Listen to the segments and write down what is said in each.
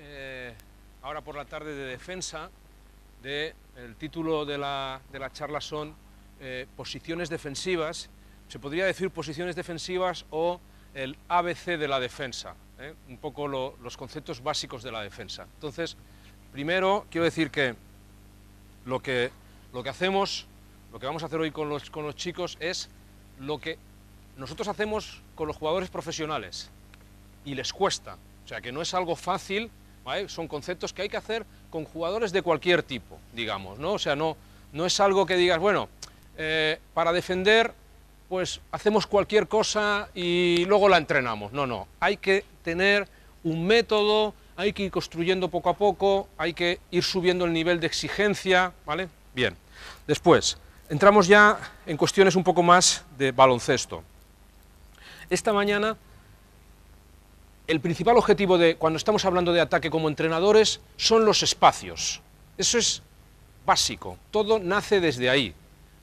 Eh, ahora por la tarde de defensa, de, el título de la, charla son eh, Posiciones defensivas, se podría decir posiciones defensivas o el ABC de la defensa, eh, un poco los conceptos básicos de la defensa. Entonces, primero quiero decir que lo que, lo que hacemos, lo que vamos a hacer hoy con los, con los chicos es lo que nosotros hacemos con los jugadores profesionales y les cuesta, o sea que no es algo fácil son conceptos que hay que hacer con jugadores de cualquier tipo, digamos, ¿no? O sea, no, no es algo que digas, bueno, eh, para defender, pues hacemos cualquier cosa y luego la entrenamos. No, no, hay que tener un método, hay que ir construyendo poco a poco, hay que ir subiendo el nivel de exigencia, ¿vale? Bien, después, entramos ya en cuestiones un poco más de baloncesto. Esta mañana el principal objetivo de cuando estamos hablando de ataque como entrenadores son los espacios. Eso es básico, todo nace desde ahí.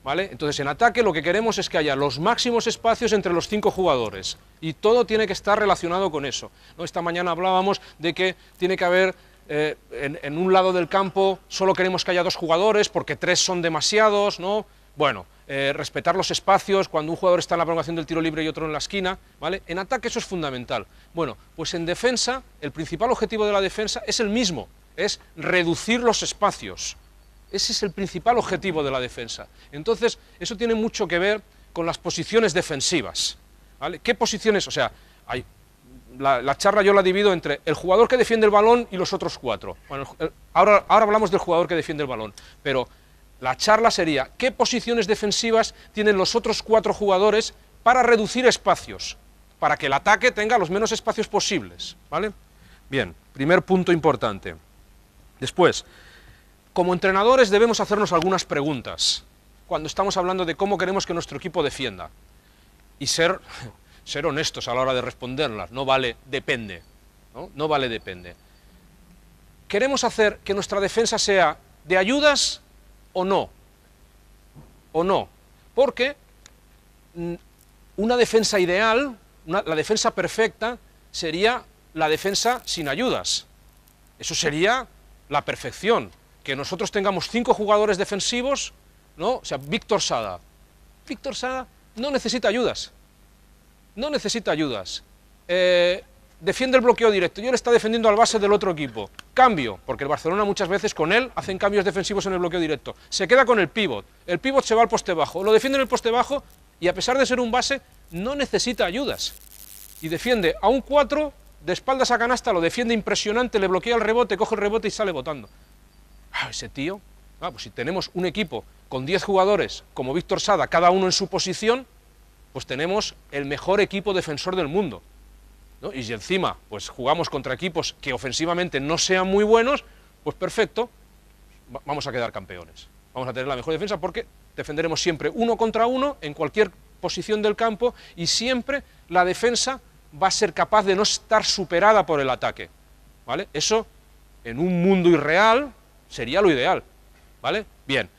¿Vale? Entonces en ataque lo que queremos es que haya los máximos espacios entre los cinco jugadores y todo tiene que estar relacionado con eso. ¿no? Esta mañana hablábamos de que tiene que haber eh, en, en, un lado del campo solo queremos que haya dos jugadores porque tres son demasiados, ¿no? Bueno, eh, respetar los espacios, cuando un jugador está en la prolongación del tiro libre y otro en la esquina, ¿vale? En ataque eso es fundamental. Bueno, pues en defensa, el principal objetivo de la defensa es el mismo, es reducir los espacios. Ese es el principal objetivo de la defensa. Entonces, eso tiene mucho que ver con las posiciones defensivas, ¿Qué posiciones? O sea, la, charla yo la divido entre el jugador que defiende el balón y los otros cuatro. ahora, ahora hablamos del jugador que defiende el balón, pero la charla sería qué posiciones defensivas tienen los otros cuatro jugadores para reducir espacios, para que el ataque tenga los menos espacios posibles. ¿vale? Bien, primer punto importante. Después, como entrenadores debemos hacernos algunas preguntas cuando estamos hablando de cómo queremos que nuestro equipo defienda y ser, ser honestos a la hora de responderlas. No vale depende, ¿no? no vale depende. Queremos hacer que nuestra defensa sea de ayudas o no. O no. Porque mm, una defensa ideal, la defensa perfecta, sería la defensa sin ayudas. Eso sería la perfección. Que nosotros tengamos cinco jugadores defensivos, ¿no? O sea, Víctor Sada. Víctor Sada no necesita ayudas. No necesita ayudas. Eh, defiende el bloqueo directo y él está defendiendo al base del otro equipo. Cambio, porque el Barcelona muchas veces con él hacen cambios defensivos en el bloqueo directo. Se queda con el pívot, el pívot se va al poste bajo, lo defiende en el poste bajo y a pesar de ser un base no necesita ayudas. Y defiende a un 4 de espaldas a canasta, lo defiende impresionante, le bloquea el rebote, coge el rebote y sale votando. Ah, ese tío, ah, pues si tenemos un equipo con 10 jugadores como Víctor Sada, cada uno en su posición, pues tenemos el mejor equipo defensor del mundo. Y si encima pues jugamos contra equipos que ofensivamente no sean muy buenos, pues perfecto, vamos a quedar campeones. Vamos a tener la mejor defensa porque defenderemos siempre uno contra uno en cualquier posición del campo y siempre la defensa va a ser capaz de no estar superada por el ataque. ¿Vale? Eso en un mundo irreal sería lo ideal. ¿Vale? Bien.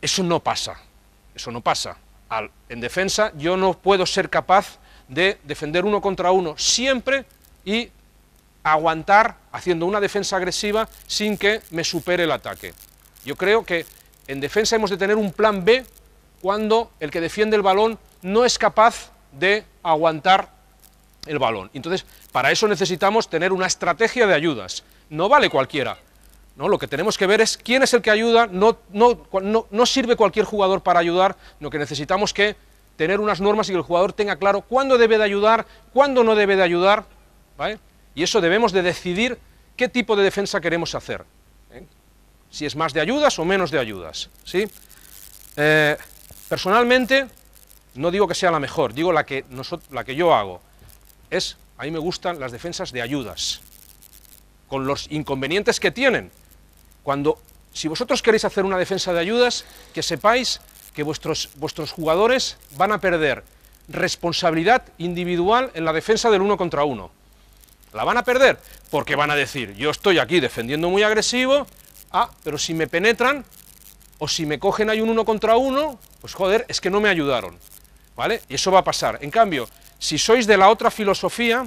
Eso no pasa. Eso no pasa. en defensa yo no puedo ser capaz de defender uno contra uno siempre y aguantar haciendo una defensa agresiva sin que me supere el ataque. Yo creo que en defensa hemos de tener un plan B cuando el que defiende el balón no es capaz de aguantar el balón. Entonces, para eso necesitamos tener una estrategia de ayudas. No vale cualquiera. ¿no? Lo que tenemos que ver es quién es el que ayuda, no, no, no, no sirve cualquier jugador para ayudar, lo que necesitamos que tener unas normas y que el jugador tenga claro cuándo debe de ayudar, cuándo no debe de ayudar, ¿vale? Y eso debemos de decidir qué tipo de defensa queremos hacer, ¿eh? si es más de ayudas o menos de ayudas, ¿sí? Eh, personalmente, no digo que sea la mejor, digo la que, la que yo hago, es, a mí me gustan las defensas de ayudas, con los inconvenientes que tienen. Cuando, si vosotros queréis hacer una defensa de ayudas, que sepáis que vuestros, vuestros jugadores van a perder responsabilidad individual en la defensa del uno contra uno. La van a perder porque van a decir, yo estoy aquí defendiendo muy agresivo, ah, pero si me penetran o si me cogen hay un uno contra uno, pues joder, es que no me ayudaron. ¿Vale? Y eso va a pasar. En cambio, si sois de la otra filosofía,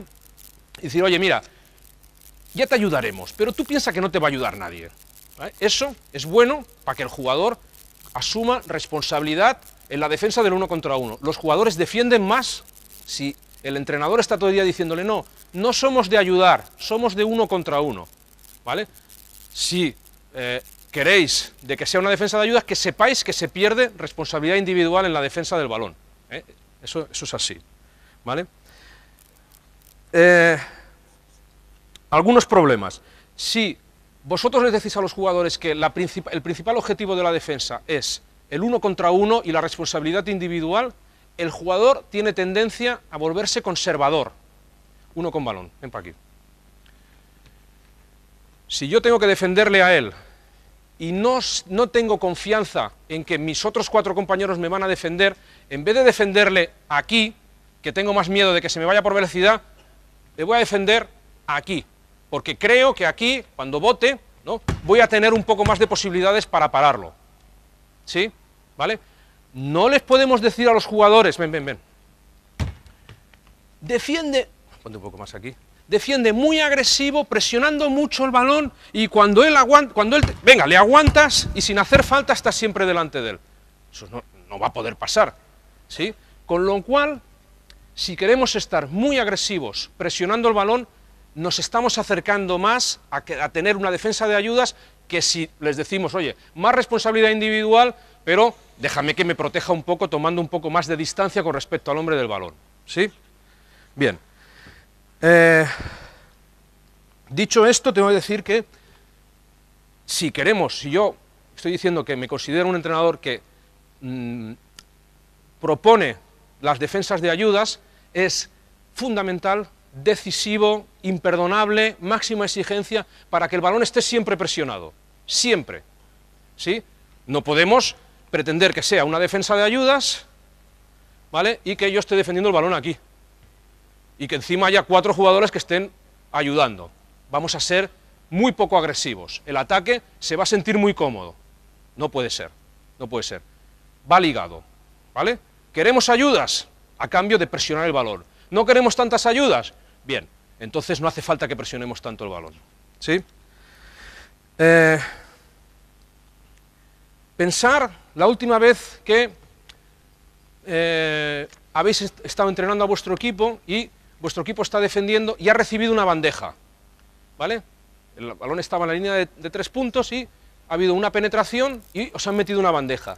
decir, oye, mira, ya te ayudaremos, pero tú piensas que no te va a ayudar nadie. Eso es bueno para que el jugador asuma responsabilidad en la defensa del uno contra uno. Los jugadores defienden más si el entrenador está todo el día diciéndole no, no somos de ayudar, somos de uno contra uno. ¿Vale? Si eh, queréis de que sea una defensa de ayuda, que sepáis que se pierde responsabilidad individual en la defensa del balón. ¿eh? Eso, es así. ¿Vale? Eh, algunos problemas. Si vosotros les decís a los jugadores que el principal objetivo de la defensa es el uno contra uno y la responsabilidad individual, el jugador tiene tendencia a volverse conservador. Uno con balón, ven para aquí. Si yo tengo que defenderle a él y no, no, tengo confianza en que mis otros cuatro compañeros me van a defender, en vez de defenderle aquí, que tengo más miedo de que se me vaya por velocidad, le voy a defender aquí porque creo que aquí, cuando vote, ¿no? voy a tener un poco más de posibilidades para pararlo. ¿Sí? ¿Vale? No les podemos decir a los jugadores, ven, ven, ven, defiende, ponte un poco más aquí, defiende muy agresivo, presionando mucho el balón y cuando él aguanta, cuando él, venga, le aguantas y sin hacer falta estás siempre delante de él. Eso no va a poder pasar, ¿sí? Con lo cual, si queremos estar muy agresivos, presionando el balón, nos estamos acercando más a, tener una defensa de ayudas que si les decimos, oye, más responsabilidad individual, pero déjame que me proteja un poco tomando un poco más de distancia con respecto al hombre del balón. ¿Sí? Bien. Eh, dicho esto, tengo que decir que si queremos, si yo estoy diciendo que me considero un entrenador que mm, propone las defensas de ayudas, es fundamental decisivo, imperdonable, máxima exigencia para que el balón esté siempre presionado, siempre. ¿Sí? No podemos pretender que sea una defensa de ayudas, ¿vale? Y que yo esté defendiendo el balón aquí. Y que encima haya cuatro jugadores que estén ayudando. Vamos a ser muy poco agresivos. El ataque se va a sentir muy cómodo. No puede ser, no puede ser. Va ligado, ¿vale? Queremos ayudas a cambio de presionar el balón. No queremos tantas ayudas, Bien, entonces no hace falta que presionemos tanto el balón. ¿Sí? Eh, pensar la última vez que eh, habéis estado entrenando a vuestro equipo y vuestro equipo está defendiendo y ha recibido una bandeja. ¿Vale? El balón estaba en la línea de, de tres puntos y ha habido una penetración y os han metido una bandeja.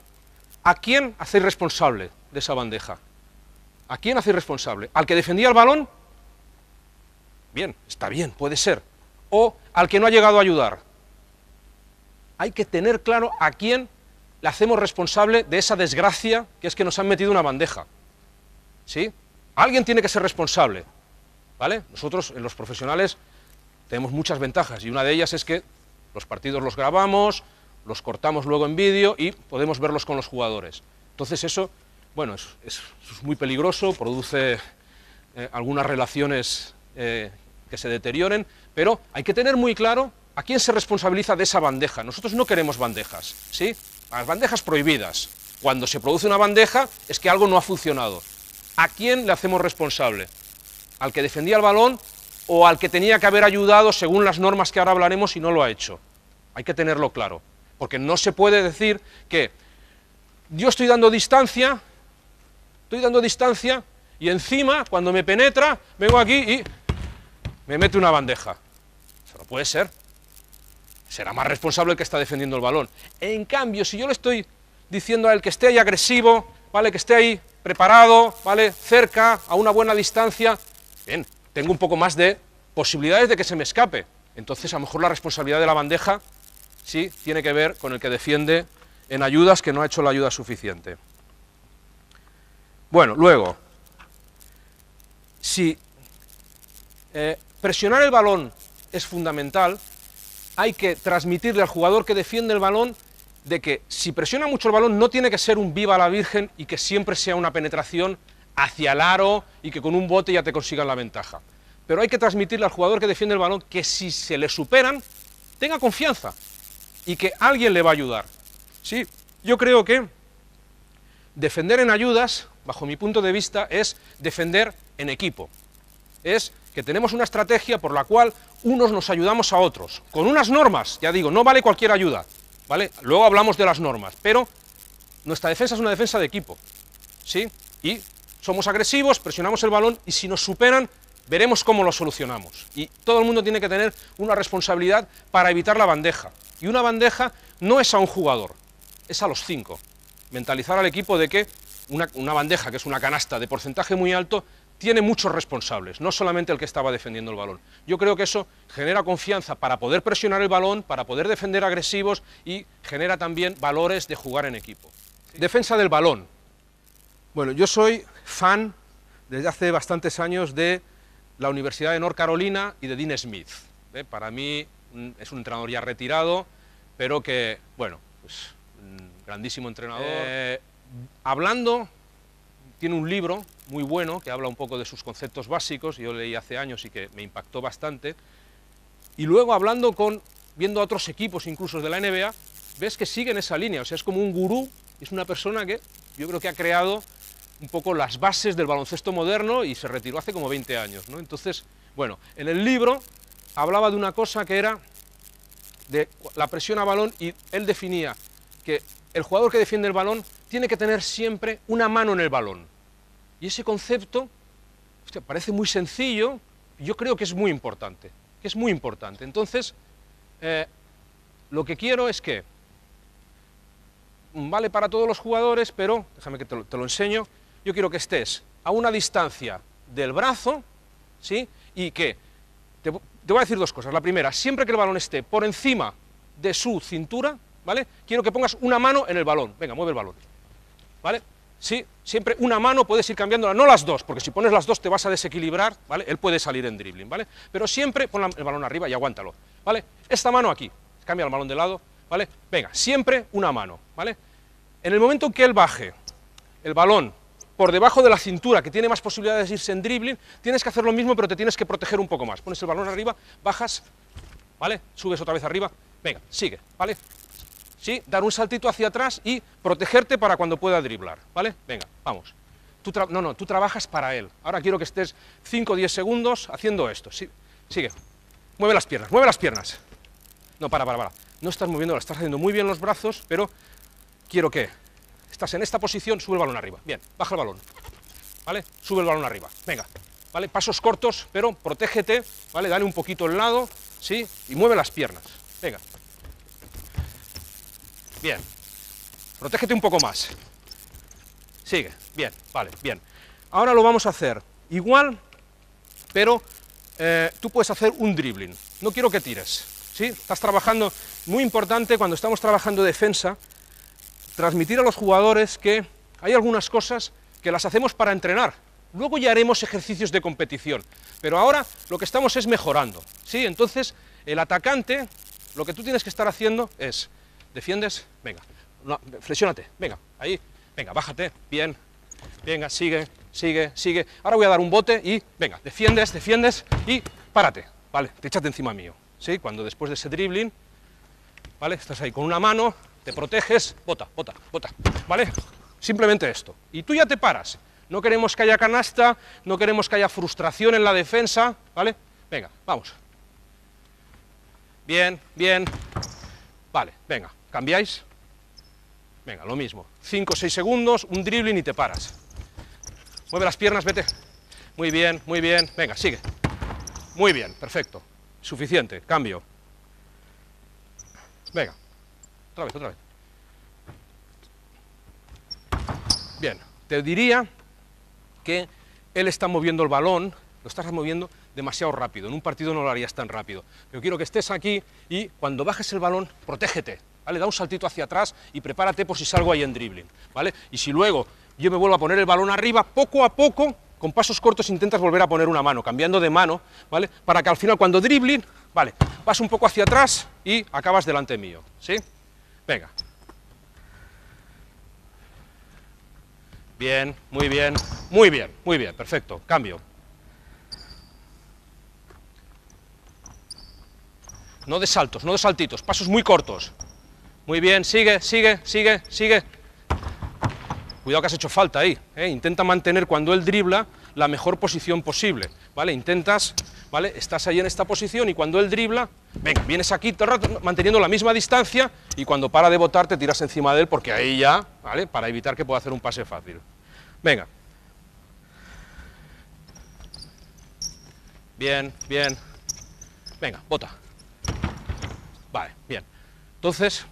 ¿A quién hacéis responsable de esa bandeja? ¿A quién hacéis responsable? ¿Al que defendía el balón Bien, está bien, puede ser. O al que no ha llegado a ayudar. Hay que tener claro a quién le hacemos responsable de esa desgracia que es que nos han metido una bandeja. ¿Sí? Alguien tiene que ser responsable. ¿Vale? Nosotros, los profesionales, tenemos muchas ventajas y una de ellas es que los partidos los grabamos, los cortamos luego en vídeo y podemos verlos con los jugadores. Entonces eso, bueno, es, muy peligroso, produce eh, algunas relaciones eh, que se deterioren, pero hay que tener muy claro a quién se responsabiliza de esa bandeja. Nosotros no queremos bandejas, ¿sí? Las bandejas prohibidas. Cuando se produce una bandeja es que algo no ha funcionado. ¿A quién le hacemos responsable? ¿Al que defendía el balón o al que tenía que haber ayudado según las normas que ahora hablaremos y no lo ha hecho? Hay que tenerlo claro, porque no se puede decir que yo estoy dando distancia, estoy dando distancia y encima cuando me penetra vengo aquí y me mete una bandeja. Eso no puede ser. Será más responsable el que está defendiendo el balón. En cambio, si yo le estoy diciendo a él que esté ahí agresivo, ¿vale? Que esté ahí preparado, ¿vale? Cerca, a una buena distancia. Bien, tengo un poco más de posibilidades de que se me escape. Entonces, a lo mejor la responsabilidad de la bandeja sí tiene que ver con el que defiende en ayudas que no ha hecho la ayuda suficiente. Bueno, luego, si eh, presionar el balón es fundamental, hay que transmitirle al jugador que defiende el balón de que si presiona mucho el balón no tiene que ser un viva la Virgen y que siempre sea una penetración hacia el aro y que con un bote ya te consigan la ventaja. Pero hay que transmitirle al jugador que defiende el balón que si se le superan, tenga confianza y que alguien le va a ayudar. Sí, yo creo que defender en ayudas, bajo mi punto de vista, es defender en equipo. Es que tenemos una estrategia por la cual unos nos ayudamos a otros, con unas normas, ya digo, no vale cualquier ayuda, ¿vale? Luego hablamos de las normas, pero nuestra defensa es una defensa de equipo, ¿sí? Y somos agresivos, presionamos el balón y si nos superan, veremos cómo lo solucionamos. Y todo el mundo tiene que tener una responsabilidad para evitar la bandeja. Y una bandeja no es a un jugador, es a los cinco. Mentalizar al equipo de que una, una bandeja, que es una canasta de porcentaje muy alto, tiene muchos responsables, no solamente el que estaba defendiendo el balón. Yo creo que eso genera confianza para poder presionar el balón, para poder defender agresivos y genera también valores de jugar en equipo. Defensa del balón. Bueno, yo soy fan desde hace bastantes años de la Universidad de North Carolina y de Dean Smith. ¿eh? Para mí mm, es un entrenador ya retirado, pero que, bueno, un pues, mm, grandísimo entrenador. Eh, hablando tiene un libro muy bueno que habla un poco de sus conceptos básicos, yo leí hace años y que me impactó bastante. Y luego hablando con, viendo a otros equipos incluso de la NBA, ves que siguen esa línea, o sea, es como un gurú, es una persona que yo creo que ha creado un poco las bases del baloncesto moderno y se retiró hace como 20 años. Entonces, bueno, en el libro hablaba de una cosa que era de la presión a balón y él definía que el jugador que defiende el balón tiene que tener siempre una mano en el balón. Y ese concepto parece muy sencillo, yo creo que es muy importante, que es muy importante. Entonces, eh, lo que quiero es que vale para todos los jugadores, pero, déjame que te lo, enseño, yo quiero que estés a una distancia del brazo, ¿sí? Y que, te, te voy a decir dos cosas. La primera, siempre que el balón esté por encima de su cintura, ¿vale? Quiero que pongas una mano en el balón. Venga, mueve el balón. ¿Vale? ¿sí? Siempre una mano puedes ir cambiándola, no las dos, porque si pones las dos te vas a desequilibrar, ¿vale? Él puede salir en dribbling, ¿vale? Pero siempre pon el balón arriba y aguántalo, ¿vale? Esta mano aquí, cambia el balón de lado, ¿vale? Venga, siempre una mano, ¿vale? En el momento que él baje el balón por debajo de la cintura, que tiene más posibilidades de irse en dribbling, tienes que hacer lo mismo, pero te tienes que proteger un poco más. Pones el balón arriba, bajas, ¿vale? Subes otra vez arriba, venga, sigue, ¿vale? ¿sí? Dar un saltito hacia atrás y protegerte para cuando pueda driblar, ¿vale? Venga, vamos. Tú no, no, tú trabajas para él. Ahora quiero que estés 5 o 10 segundos haciendo esto. ¿sí? Sigue. Mueve las piernas, mueve las piernas. No, para, para, para. No estás moviendo, estás haciendo muy bien los brazos, pero quiero que estás en esta posición, sube el balón arriba. Bien, baja el balón. ¿Vale? Sube el balón arriba. Venga. ¿Vale? Pasos cortos, pero protégete, ¿vale? Dale un poquito el lado, ¿sí? Y mueve las piernas. Venga bien. Protégete un poco más. Sigue, bien, vale, bien. Ahora lo vamos a hacer igual, pero eh, tú puedes hacer un dribbling. No quiero que tires, ¿sí? Estás trabajando, muy importante cuando estamos trabajando defensa, transmitir a los jugadores que hay algunas cosas que las hacemos para entrenar. Luego ya haremos ejercicios de competición, pero ahora lo que estamos es mejorando, ¿sí? Entonces, el atacante, lo que tú tienes que estar haciendo es defiendes, venga, no, flexionate, venga, ahí, venga, bájate, bien, venga, sigue, sigue, sigue, ahora voy a dar un bote y, venga, defiendes, defiendes y párate, vale, te echate encima mío, ¿sí? Cuando después de ese dribbling, ¿vale? Estás ahí con una mano, te proteges, bota, bota, bota, ¿vale? Simplemente esto, y tú ya te paras, no queremos que haya canasta, no queremos que haya frustración en la defensa, ¿vale? Venga, vamos. Bien, bien. Vale, venga, ¿Cambiáis? Venga, lo mismo. 5 o 6 segundos, un dribbling y te paras. Mueve las piernas, vete. Muy bien, muy bien. Venga, sigue. Muy bien, perfecto. Suficiente, cambio. Venga, otra vez, otra vez. Bien, te diría que él está moviendo el balón, lo estás moviendo demasiado rápido. En un partido no lo harías tan rápido. Pero quiero que estés aquí y cuando bajes el balón, protégete. Da un saltito hacia atrás y prepárate por si salgo ahí en dribbling, ¿vale? Y si luego yo me vuelvo a poner el balón arriba, poco a poco, con pasos cortos intentas volver a poner una mano, cambiando de mano, ¿vale? Para que al final cuando dribbling, ¿vale? Vas un poco hacia atrás y acabas delante mío, ¿sí? Venga. Bien, muy bien, muy bien, muy bien, perfecto, cambio. No de saltos, no de saltitos, pasos muy cortos. Muy bien, sigue, sigue, sigue, sigue. Cuidado que has hecho falta ahí. ¿eh? Intenta mantener cuando él dribla la mejor posición posible. ¿Vale? Intentas, ¿vale? Estás ahí en esta posición y cuando él dribla, venga, vienes aquí todo el rato manteniendo la misma distancia y cuando para de botar te tiras encima de él porque ahí ya, ¿vale? Para evitar que pueda hacer un pase fácil. Venga. Bien, bien. Venga, bota. Vale, bien. Entonces,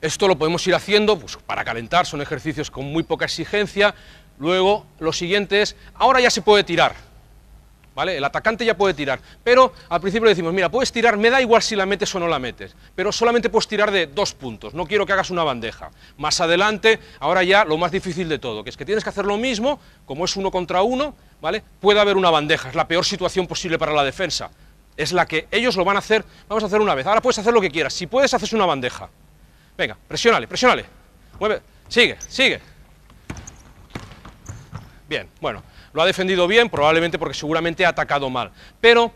esto lo podemos ir haciendo pues, para calentar, son ejercicios con muy poca exigencia. Luego, lo siguiente es, ahora ya se puede tirar, ¿vale? El atacante ya puede tirar, pero al principio le decimos, mira, puedes tirar, me da igual si la metes o no la metes, pero solamente puedes tirar de dos puntos, no quiero que hagas una bandeja. Más adelante, ahora ya lo más difícil de todo, que es que tienes que hacer lo mismo, como es uno contra uno, ¿vale? Puede haber una bandeja, es la peor situación posible para la defensa. Es la que ellos lo van a hacer, vamos a hacer una vez, ahora puedes hacer lo que quieras, si puedes haces una bandeja, Venga, presionale, presionale. Mueve. Sigue, sigue. Bien, bueno, lo ha defendido bien, probablemente porque seguramente ha atacado mal. Pero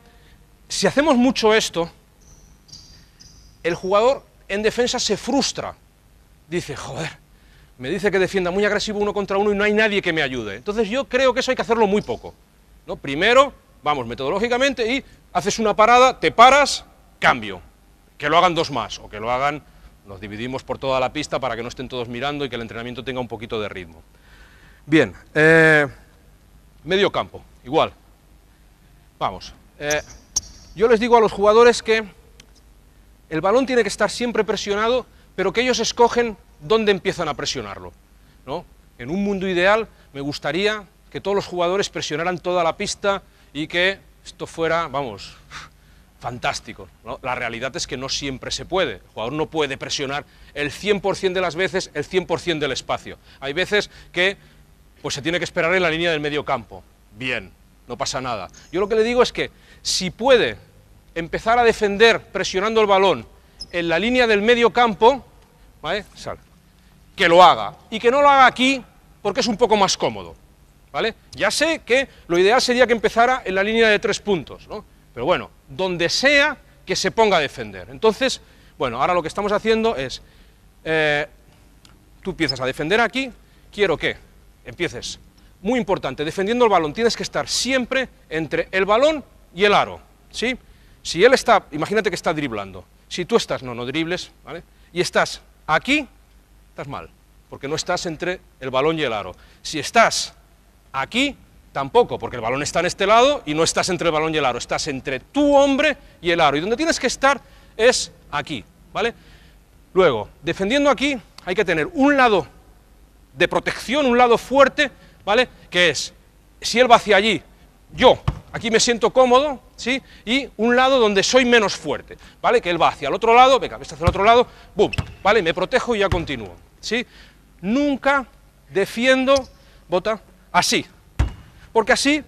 si hacemos mucho esto, el jugador en defensa se frustra. Dice, joder, me dice que defienda muy agresivo uno contra uno y no hay nadie que me ayude. Entonces yo creo que eso hay que hacerlo muy poco. ¿no? Primero, vamos metodológicamente y haces una parada, te paras, cambio. Que lo hagan dos más o que lo hagan nos dividimos por toda la pista para que no estén todos mirando y que el entrenamiento tenga un poquito de ritmo. Bien, eh, medio campo, igual. Vamos. Eh, yo les digo a los jugadores que el balón tiene que estar siempre presionado, pero que ellos escogen dónde empiezan a presionarlo. ¿no? En un mundo ideal me gustaría que todos los jugadores presionaran toda la pista y que esto fuera, vamos, fantástico. La realidad es que no siempre se puede. El jugador no puede presionar el 100% de las veces el 100% del espacio. Hay veces que pues, se tiene que esperar en la línea del medio campo. Bien, no pasa nada. Yo lo que le digo es que si puede empezar a defender presionando el balón en la línea del medio campo, que lo haga. Y que no lo haga aquí porque es un poco más cómodo. ¿Vale? Ya sé que lo ideal sería que empezara en la línea de tres puntos, ¿no? Pero bueno, donde sea que se ponga a defender. Entonces, bueno, ahora lo que estamos haciendo es, eh, tú empiezas a defender aquí, quiero que empieces. Muy importante, defendiendo el balón, tienes que estar siempre entre el balón y el aro, ¿sí? Si él está, imagínate que está driblando, si tú estás, no, no dribles, ¿vale? Y estás aquí, estás mal, porque no estás entre el balón y el aro. Si estás aquí, Tampoco, porque el balón está en este lado y no estás entre el balón y el aro, estás entre tu hombre y el aro. Y donde tienes que estar es aquí, ¿vale? Luego, defendiendo aquí hay que tener un lado de protección, un lado fuerte, ¿vale? Que es, si él va hacia allí, yo aquí me siento cómodo, ¿sí? Y un lado donde soy menos fuerte, ¿vale? Que él va hacia el otro lado, venga, ves hacia el otro lado, boom ¿Vale? Me protejo y ya continúo, ¿sí? Nunca defiendo, bota, así, porque así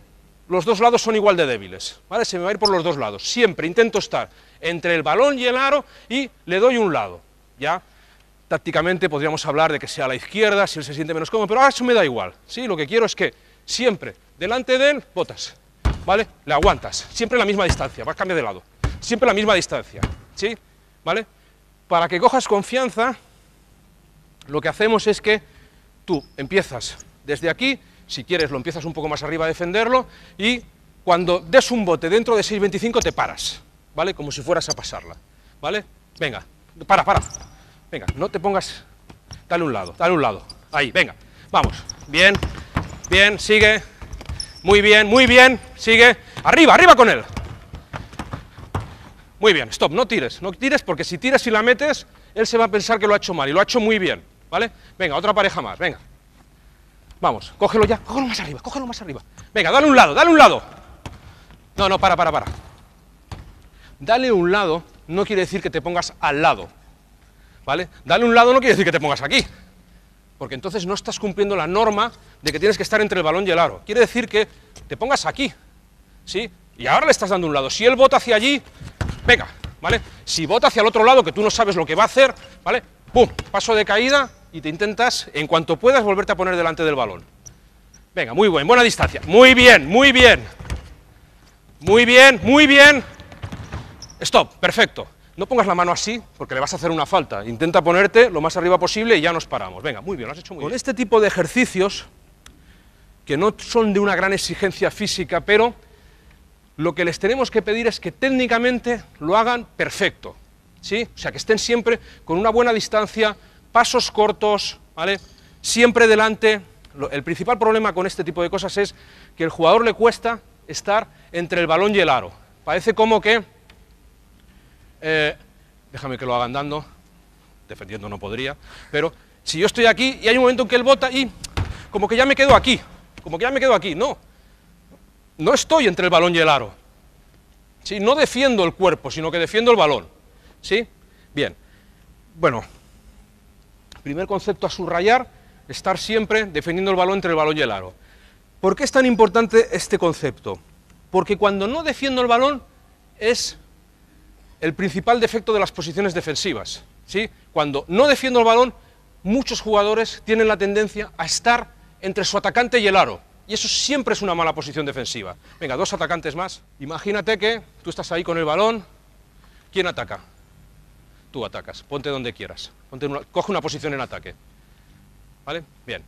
los dos lados son igual de débiles, ¿vale? Se me va a ir por los dos lados. Siempre intento estar entre el balón y el aro y le doy un lado, ¿ya? Tácticamente podríamos hablar de que sea a la izquierda, si él se siente menos cómodo, pero a eso me da igual, ¿sí? Lo que quiero es que siempre delante de él botas, ¿vale? Le aguantas, siempre la misma distancia, Va a cambiar de lado, siempre la misma distancia, ¿sí? ¿Vale? Para que cojas confianza, lo que hacemos es que tú empiezas desde aquí si quieres lo empiezas un poco más arriba a defenderlo y cuando des un bote dentro de 6.25 te paras, ¿vale? Como si fueras a pasarla, ¿vale? Venga, para, para, venga, no te pongas, dale un lado, dale un lado, ahí, venga, vamos, bien, bien, sigue, muy bien, muy bien, sigue, arriba, arriba con él, muy bien, stop, no tires, no tires porque si tiras y la metes, él se va a pensar que lo ha hecho mal y lo ha hecho muy bien, ¿vale? Venga, otra pareja más, venga. Vamos, cógelo ya, cógelo más arriba, cógelo más arriba. Venga, dale un lado, dale un lado. No, no, para, para, para. Dale un lado no quiere decir que te pongas al lado. ¿Vale? Dale un lado no quiere decir que te pongas aquí. Porque entonces no estás cumpliendo la norma de que tienes que estar entre el balón y el aro. Quiere decir que te pongas aquí. ¿Sí? Y ahora le estás dando un lado. Si él bota hacia allí, venga, ¿vale? Si bota hacia el otro lado, que tú no sabes lo que va a hacer, ¿vale? ¡Pum! Paso de caída, y te intentas, en cuanto puedas, volverte a poner delante del balón. Venga, muy buen, buena distancia. Muy bien, muy bien. Muy bien, muy bien. Stop, perfecto. No pongas la mano así porque le vas a hacer una falta. Intenta ponerte lo más arriba posible y ya nos paramos. Venga, muy bien, lo has hecho muy bien. Con este tipo de ejercicios, que no son de una gran exigencia física, pero lo que les tenemos que pedir es que técnicamente lo hagan perfecto. ¿sí? O sea, que estén siempre con una buena distancia pasos cortos, ¿vale? Siempre delante. El principal problema con este tipo de cosas es que al jugador le cuesta estar entre el balón y el aro. Parece como que... Eh, déjame que lo haga andando, defendiendo no podría, pero si yo estoy aquí y hay un momento en que él bota y como que ya me quedo aquí, como que ya me quedo aquí, no, no estoy entre el balón y el aro, no defiendo el cuerpo, sino que defiendo el balón, ¿sí? Bien, bueno, primer concepto a subrayar, estar siempre defendiendo el balón entre el balón y el aro. ¿Por qué es tan importante este concepto? Porque cuando no defiendo el balón es el principal defecto de las posiciones defensivas. ¿sí? Cuando no defiendo el balón, muchos jugadores tienen la tendencia a estar entre su atacante y el aro. Y eso siempre es una mala posición defensiva. Venga, dos atacantes más. Imagínate que tú estás ahí con el balón. ¿Quién ataca? tú atacas, ponte donde quieras, ponte coge una posición en ataque. ¿Vale? Bien.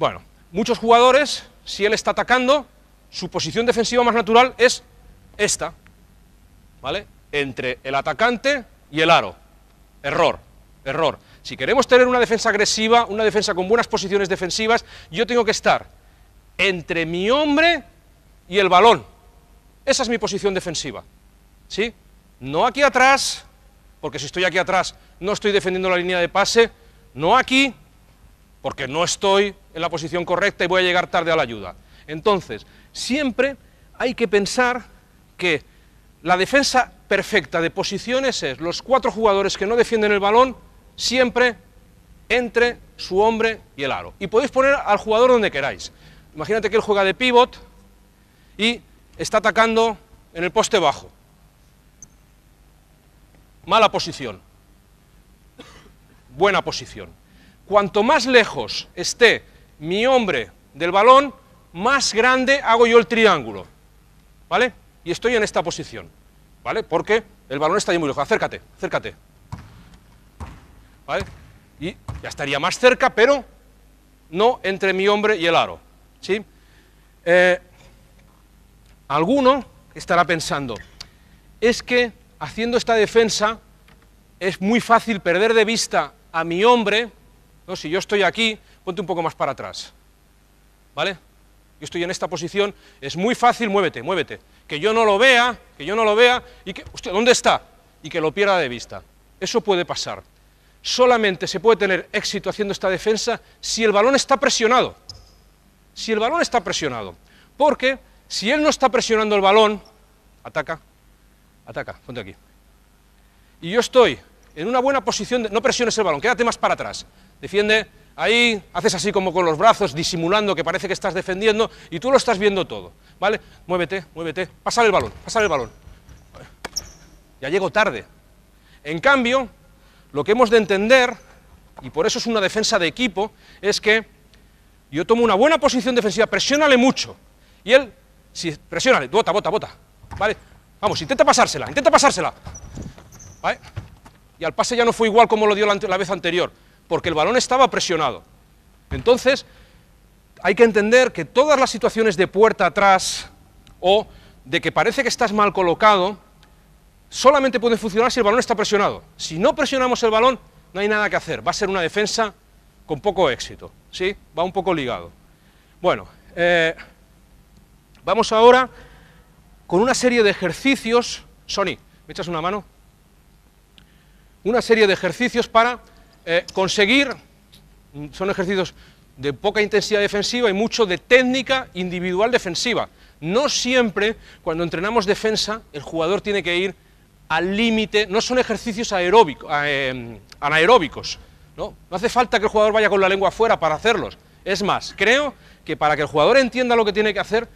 Bueno, muchos jugadores, si él está atacando, su posición defensiva más natural es esta, ¿vale? Entre el atacante y el aro. Error, error. Si queremos tener una defensa agresiva, una defensa con buenas posiciones defensivas, yo tengo que estar entre mi hombre y el balón. Esa es mi posición defensiva. ¿Sí? No aquí atrás, porque si estoy aquí atrás no estoy defendiendo la línea de pase, no aquí, porque no estoy en la posición correcta y voy a llegar tarde a la ayuda. Entonces, siempre hay que pensar que la defensa perfecta de posiciones es los cuatro jugadores que no defienden el balón siempre entre su hombre y el aro. Y podéis poner al jugador donde queráis. Imagínate que él juega de pivot y está atacando en el poste bajo. Mala posición. Buena posición. Cuanto más lejos esté mi hombre del balón, más grande hago yo el triángulo. ¿Vale? Y estoy en esta posición. ¿Vale? Porque el balón está muy lejos. Acércate, acércate. ¿Vale? Y ya estaría más cerca, pero no entre mi hombre y el aro. ¿Sí? Eh, alguno estará pensando, es que haciendo esta defensa es muy fácil perder de vista a mi hombre, ¿no? si yo estoy aquí, ponte un poco más para atrás, ¿vale? Yo estoy en esta posición, es muy fácil, muévete, muévete, que yo no lo vea, que yo no lo vea, y que, usted ¿dónde está? Y que lo pierda de vista. Eso puede pasar. Solamente se puede tener éxito haciendo esta defensa si el balón está presionado. Si el balón está presionado. Porque si él no está presionando el balón, ataca, ataca, ponte aquí. Y yo estoy en una buena posición, no presiones el balón, quédate más para atrás, defiende, ahí haces así como con los brazos, disimulando que parece que estás defendiendo y tú lo estás viendo todo, ¿vale? Muévete, muévete, Pasa el balón, pásale el balón. Ya llego tarde. En cambio, lo que hemos de entender, y por eso es una defensa de equipo, es que yo tomo una buena posición defensiva, presiónale mucho, y él, si presiónale, bota, bota, bota, ¿vale? Vamos, intenta pasársela, intenta pasársela. ¿Vale? Y al pase ya no fue igual como lo dio la, vez anterior, porque el balón estaba presionado. Entonces, hay que entender que todas las situaciones de puerta atrás o de que parece que estás mal colocado, solamente pueden funcionar si el balón está presionado. Si no presionamos el balón, no hay nada que hacer. Va a ser una defensa con poco éxito. ¿sí? Va un poco ligado. Bueno, eh, vamos ahora con una serie de ejercicios, Sony, ¿me echas una mano? Una serie de ejercicios para eh, conseguir, mm, son ejercicios de poca intensidad defensiva y mucho de técnica individual defensiva. No siempre, cuando entrenamos defensa, el jugador tiene que ir al límite, no son ejercicios aeróbicos, em, anaeróbicos, ¿no? no hace falta que el jugador vaya con la lengua afuera para hacerlos. Es más, creo que para que el jugador entienda lo que tiene que hacer,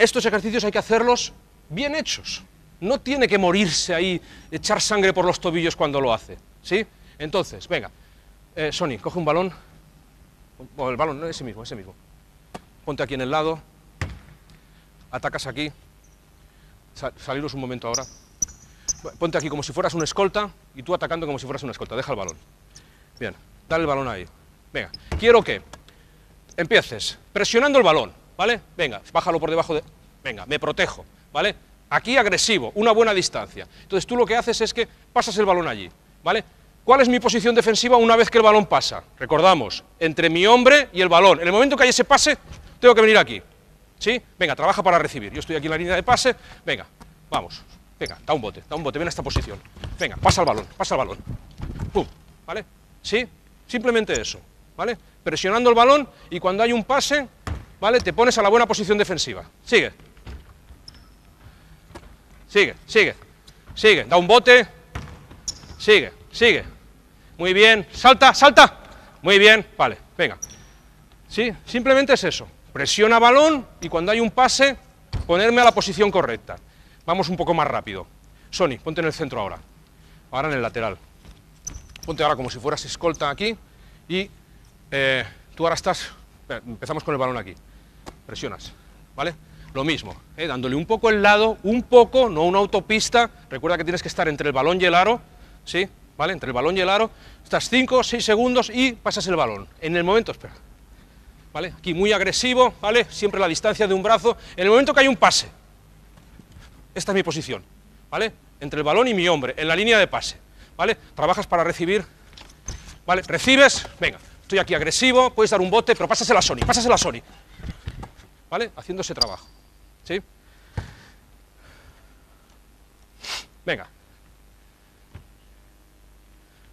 estos ejercicios hay que hacerlos bien hechos. No tiene que morirse ahí, echar sangre por los tobillos cuando lo hace. ¿sí? Entonces, venga, eh, Sony, coge un balón, o el balón, no, ese mismo, ese mismo. Ponte aquí en el lado, atacas aquí, saliros un momento ahora. Ponte aquí como si fueras una escolta y tú atacando como si fueras una escolta. Deja el balón. Bien, dale el balón ahí. Venga, quiero que empieces presionando el balón. ¿vale? Venga, bájalo por debajo de... Venga, me protejo, ¿vale? Aquí agresivo, una buena distancia. Entonces tú lo que haces es que pasas el balón allí, ¿vale? ¿Cuál es mi posición defensiva una vez que el balón pasa? Recordamos, entre mi hombre y el balón. En el momento que hay ese pase, tengo que venir aquí. ¿Sí? Venga, trabaja para recibir. Yo estoy aquí en la línea de pase. Venga, vamos. Venga, da un bote, da un bote, ven a esta posición. Venga, pasa el balón, pasa el balón. ¡Pum! ¿Vale? ¿Sí? Simplemente eso. ¿Vale? Presionando el balón y cuando hay un pase, ¿vale? Te pones a la buena posición defensiva. Sigue. Sigue, sigue. Sigue. Da un bote. Sigue, sigue. Muy bien. Salta, salta. Muy bien. Vale, venga. ¿Sí? Simplemente es eso. Presiona balón y cuando hay un pase, ponerme a la posición correcta. Vamos un poco más rápido. Sony, ponte en el centro ahora. Ahora en el lateral. Ponte ahora como si fueras escolta aquí y eh, tú ahora estás... Eh, empezamos con el balón aquí presionas, ¿vale? Lo mismo, ¿eh? dándole un poco el lado, un poco, no una autopista, recuerda que tienes que estar entre el balón y el aro, ¿sí? ¿Vale? Entre el balón y el aro, estás 5 o 6 segundos y pasas el balón. En el momento, espera, ¿vale? Aquí muy agresivo, ¿vale? Siempre la distancia de un brazo. En el momento que hay un pase, esta es mi posición, ¿vale? Entre el balón y mi hombre, en la línea de pase, ¿vale? Trabajas para recibir, ¿vale? Recibes, venga, estoy aquí agresivo, puedes dar un bote, pero pásasela a Sony, pásasela a Sony. ¿Vale? Haciendo ese trabajo. ¿Sí? Venga.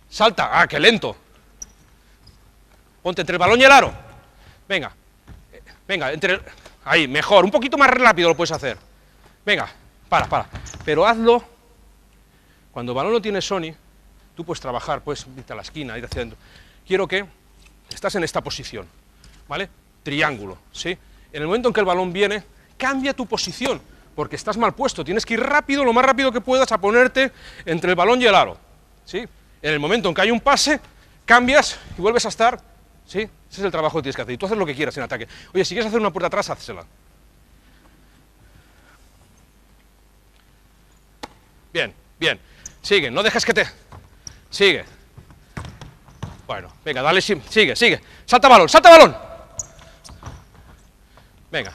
Salta. Ah, qué lento. Ponte entre el balón y el aro. Venga. Venga, entre Ahí, mejor. Un poquito más rápido lo puedes hacer. Venga, para, para. Pero hazlo. Cuando el balón no tiene Sony, tú puedes trabajar, puedes irte a la esquina, ir hacia Quiero que estás en esta posición, ¿vale? triángulo, ¿sí? En el momento en que el balón viene, cambia tu posición, porque estás mal puesto, tienes que ir rápido, lo más rápido que puedas, a ponerte entre el balón y el aro, ¿sí? En el momento en que hay un pase, cambias y vuelves a estar, ¿sí? Ese es el trabajo que tienes que hacer, y tú haces lo que quieras en ataque. Oye, si quieres hacer una puerta atrás, házela. Bien, bien. Sigue, no dejes que te... Sigue. Bueno, venga, dale, sigue, sigue. Salta balón, salta balón. Venga.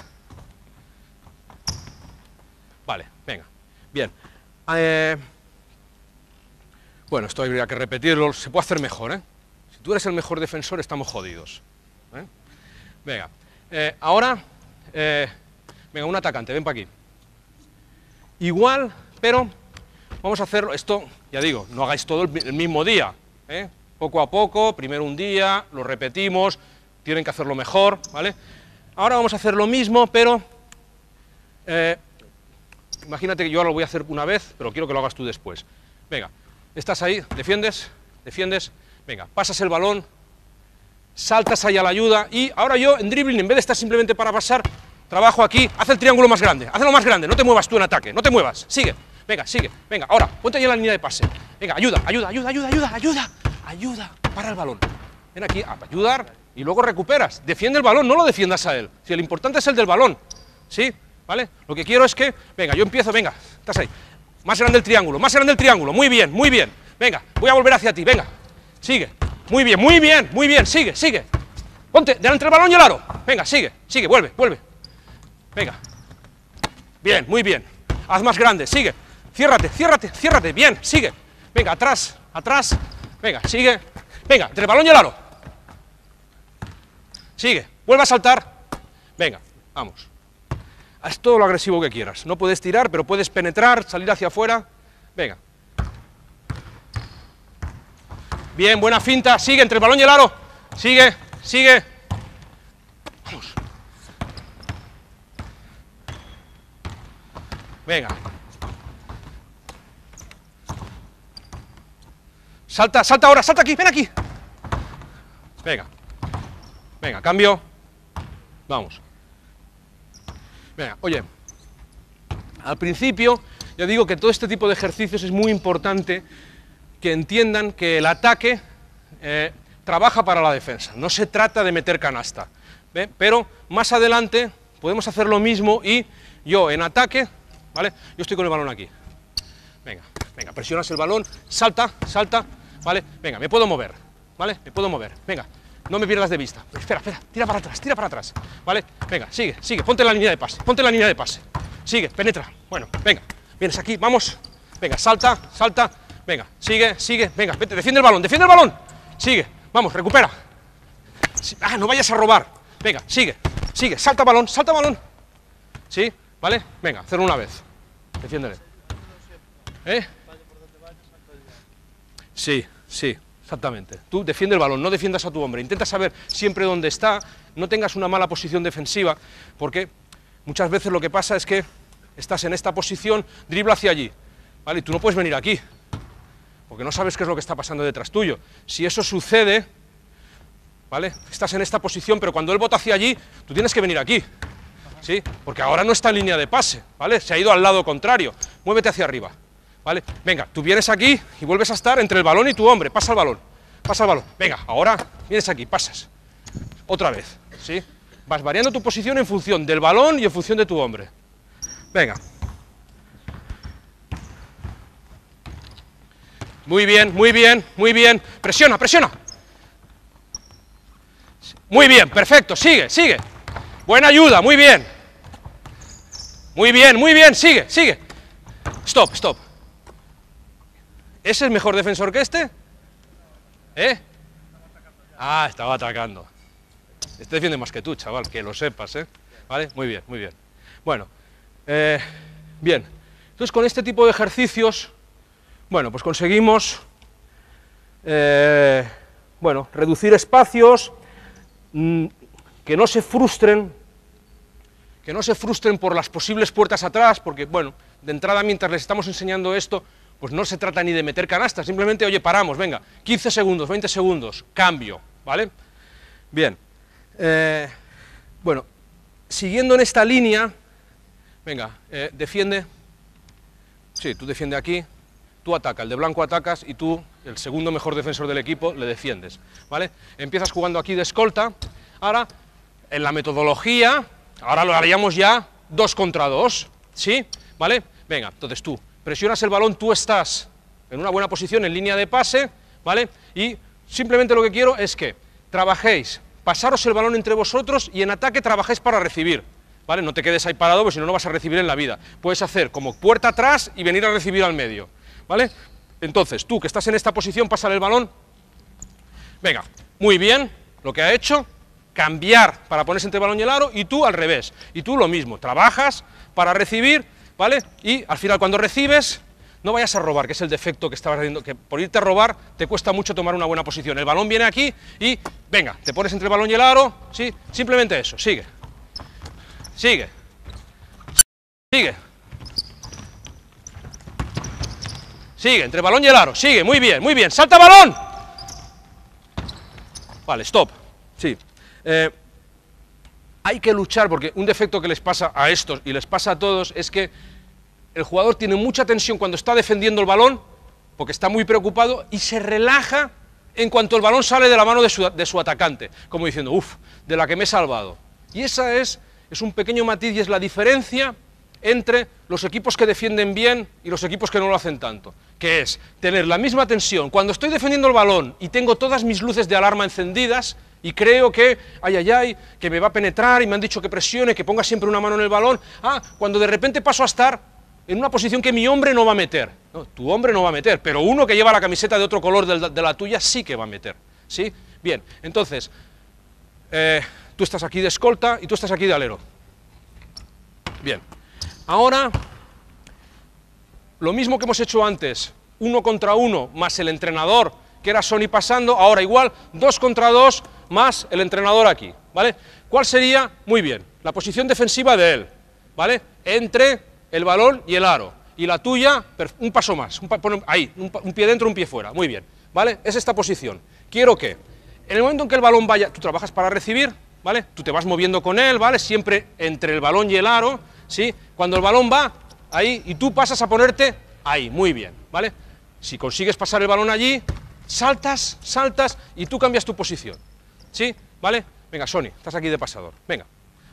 Vale, venga. Bien. Ah, eh, bueno, esto habría que repetirlo. Se puede hacer mejor, ¿eh? Si tú eres el mejor defensor, estamos jodidos. ¿eh? Venga. Eh, ahora, venga, un atacante, ven para aquí. Igual, pero vamos a hacerlo, esto, ya digo, no hagáis todo el mismo día. Poco a poco, primero un día, lo repetimos, tienen que hacerlo mejor, ¿vale? Ahora vamos a hacer lo mismo, pero... Eh, imagínate que yo lo voy a hacer una vez, pero quiero que lo hagas tú después. Venga, estás ahí, defiendes, defiendes, venga, pasas el balón, saltas ahí a la ayuda y ahora yo en dribbling, en vez de estar simplemente para pasar, trabajo aquí, haz el triángulo más grande, hazlo más grande, no te muevas tú en ataque, no te muevas, sigue, venga, sigue, venga, ahora, ponte ahí en la línea de pase, venga, ayuda, ayuda, ayuda, ayuda, ayuda, ayuda, para el balón, ven aquí, a ayudar, y luego recuperas. Defiende el balón, no lo defiendas a él. Si el importante es el del balón, ¿sí? ¿Vale? Lo que quiero es que, venga, yo empiezo, venga, estás ahí. Más grande el triángulo, más grande el triángulo, muy bien, muy bien. Venga, voy a volver hacia ti, venga, sigue. Muy bien, muy bien, muy bien, sigue, sigue. Ponte, delante el balón y el aro. Venga, sigue, sigue, vuelve, vuelve. Venga. Bien, muy bien. Haz más grande, sigue. Ciérrate, ciérrate, ciérrate, bien, sigue. Venga, atrás, atrás. Venga, sigue. Venga, entre el balón y el aro. Sigue, vuelve a saltar. Venga, vamos. Haz todo lo agresivo que quieras. No puedes tirar, pero puedes penetrar, salir hacia afuera. Venga. Bien, buena finta. Sigue entre el balón y el aro. Sigue, sigue. Vamos. Venga. Salta, salta ahora, salta aquí, ven aquí. Venga. Venga, cambio. Vamos. Venga, oye. Al principio, yo digo que todo este tipo de ejercicios es muy importante que entiendan que el ataque eh, trabaja para la defensa. No se trata de meter canasta. Pero más adelante podemos hacer lo mismo y yo en ataque, ¿vale? Yo estoy con el balón aquí. Venga, venga, presionas el balón, salta, salta, ¿vale? Venga, me puedo mover, ¿vale? Me puedo mover. Venga, no me pierdas de vista. Espera, espera, tira para atrás, tira para atrás. ¿Vale? Venga, sigue, sigue, ponte en la línea de pase, ponte en la línea de pase. Sigue, penetra. Bueno, venga, vienes aquí, vamos. Venga, salta, salta. Venga, sigue, sigue, venga, vete, defiende el balón, defiende el balón. Sigue, vamos, recupera. Ah, no vayas a robar. Venga, sigue, sigue, salta balón, salta balón. ¿Sí? ¿Vale? Venga, hacerlo una vez. Defiéndele. ¿Eh? Sí, sí. Exactamente. Tú defiende el balón, no defiendas a tu hombre. Intenta saber siempre dónde está, no tengas una mala posición defensiva, porque muchas veces lo que pasa es que estás en esta posición, dribla hacia allí, ¿vale? Y tú no puedes venir aquí, porque no sabes qué es lo que está pasando detrás tuyo. Si eso sucede, ¿vale? Estás en esta posición, pero cuando él bota hacia allí, tú tienes que venir aquí, ¿sí? Porque ahora no está en línea de pase, ¿vale? Se ha ido al lado contrario. Muévete hacia arriba. ¿vale? Venga, tú vienes aquí y vuelves a estar entre el balón y tu hombre, pasa el balón, pasa el balón, venga, ahora vienes aquí, pasas, otra vez, ¿sí? Vas variando tu posición en función del balón y en función de tu hombre. Venga. Muy bien, muy bien, muy bien. Presiona, presiona. Muy bien, perfecto, sigue, sigue. Buena ayuda, muy bien. Muy bien, muy bien, sigue, sigue. Stop, stop. ¿Ese es mejor defensor que este? ¿Eh? Ah, estaba atacando. Este defiende más que tú, chaval, que lo sepas, ¿eh? ¿Vale? Muy bien, muy bien. Bueno, eh, bien. Entonces, con este tipo de ejercicios, bueno, pues conseguimos, eh, bueno, reducir espacios, mm, que no se frustren, que no se frustren por las posibles puertas atrás, porque, bueno, de entrada, mientras les estamos enseñando esto, pues no se trata ni de meter canastas, simplemente, oye, paramos, venga, 15 segundos, 20 segundos, cambio, ¿vale? Bien, eh, bueno, siguiendo en esta línea, venga, eh, defiende, sí, tú defiende aquí, tú ataca, el de blanco atacas y tú, el segundo mejor defensor del equipo, le defiendes, ¿vale? Empiezas jugando aquí de escolta, ahora, en la metodología, ahora lo haríamos ya dos contra dos, ¿sí? ¿Vale? Venga, entonces tú, presionas el balón, tú estás en una buena posición en línea de pase, ¿vale? Y simplemente lo que quiero es que trabajéis, pasaros el balón entre vosotros y en ataque trabajéis para recibir, ¿vale? No te quedes ahí parado, porque si no, no vas a recibir en la vida. Puedes hacer como puerta atrás y venir a recibir al medio, ¿vale? Entonces, tú que estás en esta posición, pasar el balón. Venga, muy bien, lo que ha hecho, cambiar para ponerse entre balón y el aro, y tú al revés. Y tú lo mismo, trabajas para recibir ¿vale? Y al final cuando recibes, no vayas a robar, que es el defecto que estabas haciendo, que por irte a robar te cuesta mucho tomar una buena posición. El balón viene aquí y venga, te pones entre balón y el aro, ¿sí? Simplemente eso, sigue. Sigue. Sigue. Sigue, entre balón y el aro, sigue, muy bien, muy bien, salta balón. Vale, stop, sí. Eh, hay que luchar, porque un defecto que les pasa a estos y les pasa a todos es que el jugador tiene mucha tensión cuando está defendiendo el balón, porque está muy preocupado, y se relaja en cuanto el balón sale de la mano de su, atacante, como diciendo, uff, de la que me he salvado. Y esa es, es un pequeño matiz y es la diferencia entre los equipos que defienden bien y los equipos que no lo hacen tanto, que es tener la misma tensión cuando estoy defendiendo el balón y tengo todas mis luces de alarma encendidas, y creo que, ay, ay, ay, que me va a penetrar y me han dicho que presione, que ponga siempre una mano en el balón. Ah, cuando de repente paso a estar en una posición que mi hombre no va a meter. No, tu hombre no va a meter, pero uno que lleva la camiseta de otro color de la, tuya sí que va a meter. ¿Sí? Bien, entonces, eh, tú estás aquí de escolta y tú estás aquí de alero. Bien, ahora, lo mismo que hemos hecho antes, uno contra uno, más el entrenador, que era Sony pasando, ahora igual, dos contra dos, más el entrenador aquí, ¿vale? ¿Cuál sería? Muy bien, la posición defensiva de él, ¿vale? Entre el balón y el aro. Y la tuya, un paso más, un ahí, un, pie dentro, un pie fuera, muy bien, ¿vale? Es esta posición. Quiero que, en el momento en que el balón vaya, tú trabajas para recibir, ¿vale? Tú te vas moviendo con él, ¿vale? Siempre entre el balón y el aro, ¿sí? Cuando el balón va, ahí, y tú pasas a ponerte ahí, muy bien, ¿vale? Si consigues pasar el balón allí, saltas, saltas y tú cambias tu posición. ¿Sí? ¿Vale? Venga, Sony, estás aquí de pasador. Venga,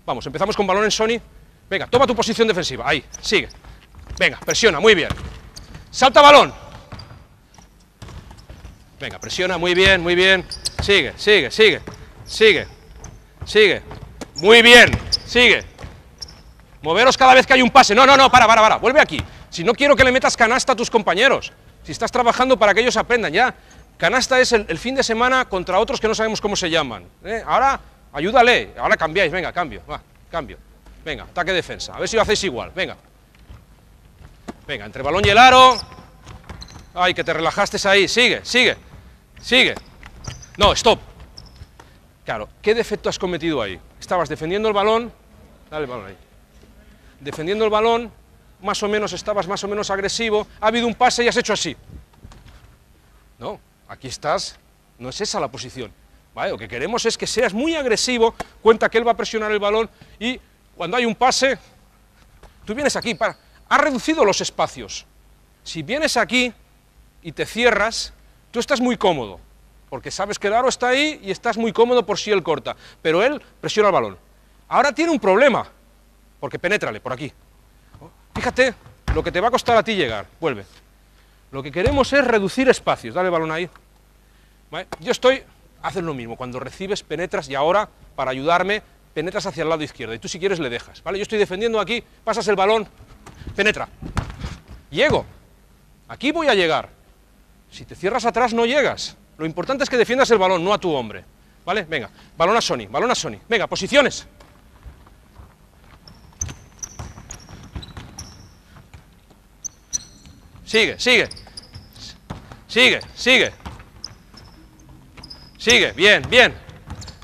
vamos, empezamos con balón en Sony. Venga, toma tu posición defensiva, ahí, sigue. Venga, presiona, muy bien. Salta balón. Venga, presiona, muy bien, muy bien. Sigue, sigue, sigue, sigue, sigue. Muy bien, sigue. Moveros cada vez que hay un pase. No, no, no, para, para, para, vuelve aquí. Si no quiero que le metas canasta a tus compañeros. Si estás trabajando para que ellos aprendan ya. Canasta es el, fin de semana contra otros que no sabemos cómo se llaman. ¿eh? Ahora, ayúdale, ahora cambiáis, venga, cambio, va, cambio. Venga, ataque defensa, a ver si lo hacéis igual, venga. Venga, entre balón y el aro. Ay, que te relajaste ahí, sigue, sigue, sigue. No, stop. Claro, ¿qué defecto has cometido ahí? Estabas defendiendo el balón, dale el balón ahí. Defendiendo el balón, más o menos estabas más o menos agresivo, ha habido un pase y has hecho así. No, aquí estás, no es esa la posición. Lo que queremos es que seas muy agresivo, cuenta que él va a presionar el balón y cuando hay un pase, tú vienes aquí, para, ha reducido los espacios. Si vienes aquí y te cierras, tú estás muy cómodo, porque sabes que el aro está ahí y estás muy cómodo por si él corta, pero él presiona el balón. Ahora tiene un problema, porque penétrale por aquí. Fíjate lo que te va a costar a ti llegar. Vuelve. Lo que queremos es reducir espacios. Dale balón ahí. Yo estoy... Haces lo mismo. Cuando recibes, penetras y ahora, para ayudarme, penetras hacia el lado izquierdo. Y tú si quieres le dejas. ¿vale? Yo estoy defendiendo aquí, pasas el balón, penetra. Llego. Aquí voy a llegar. Si te cierras atrás no llegas. Lo importante es que defiendas el balón, no a tu hombre. ¿Vale? Venga, balón a Sony, balón a Sony. Venga, posiciones. sigue, sigue. Sigue, sigue. Sigue, bien, bien.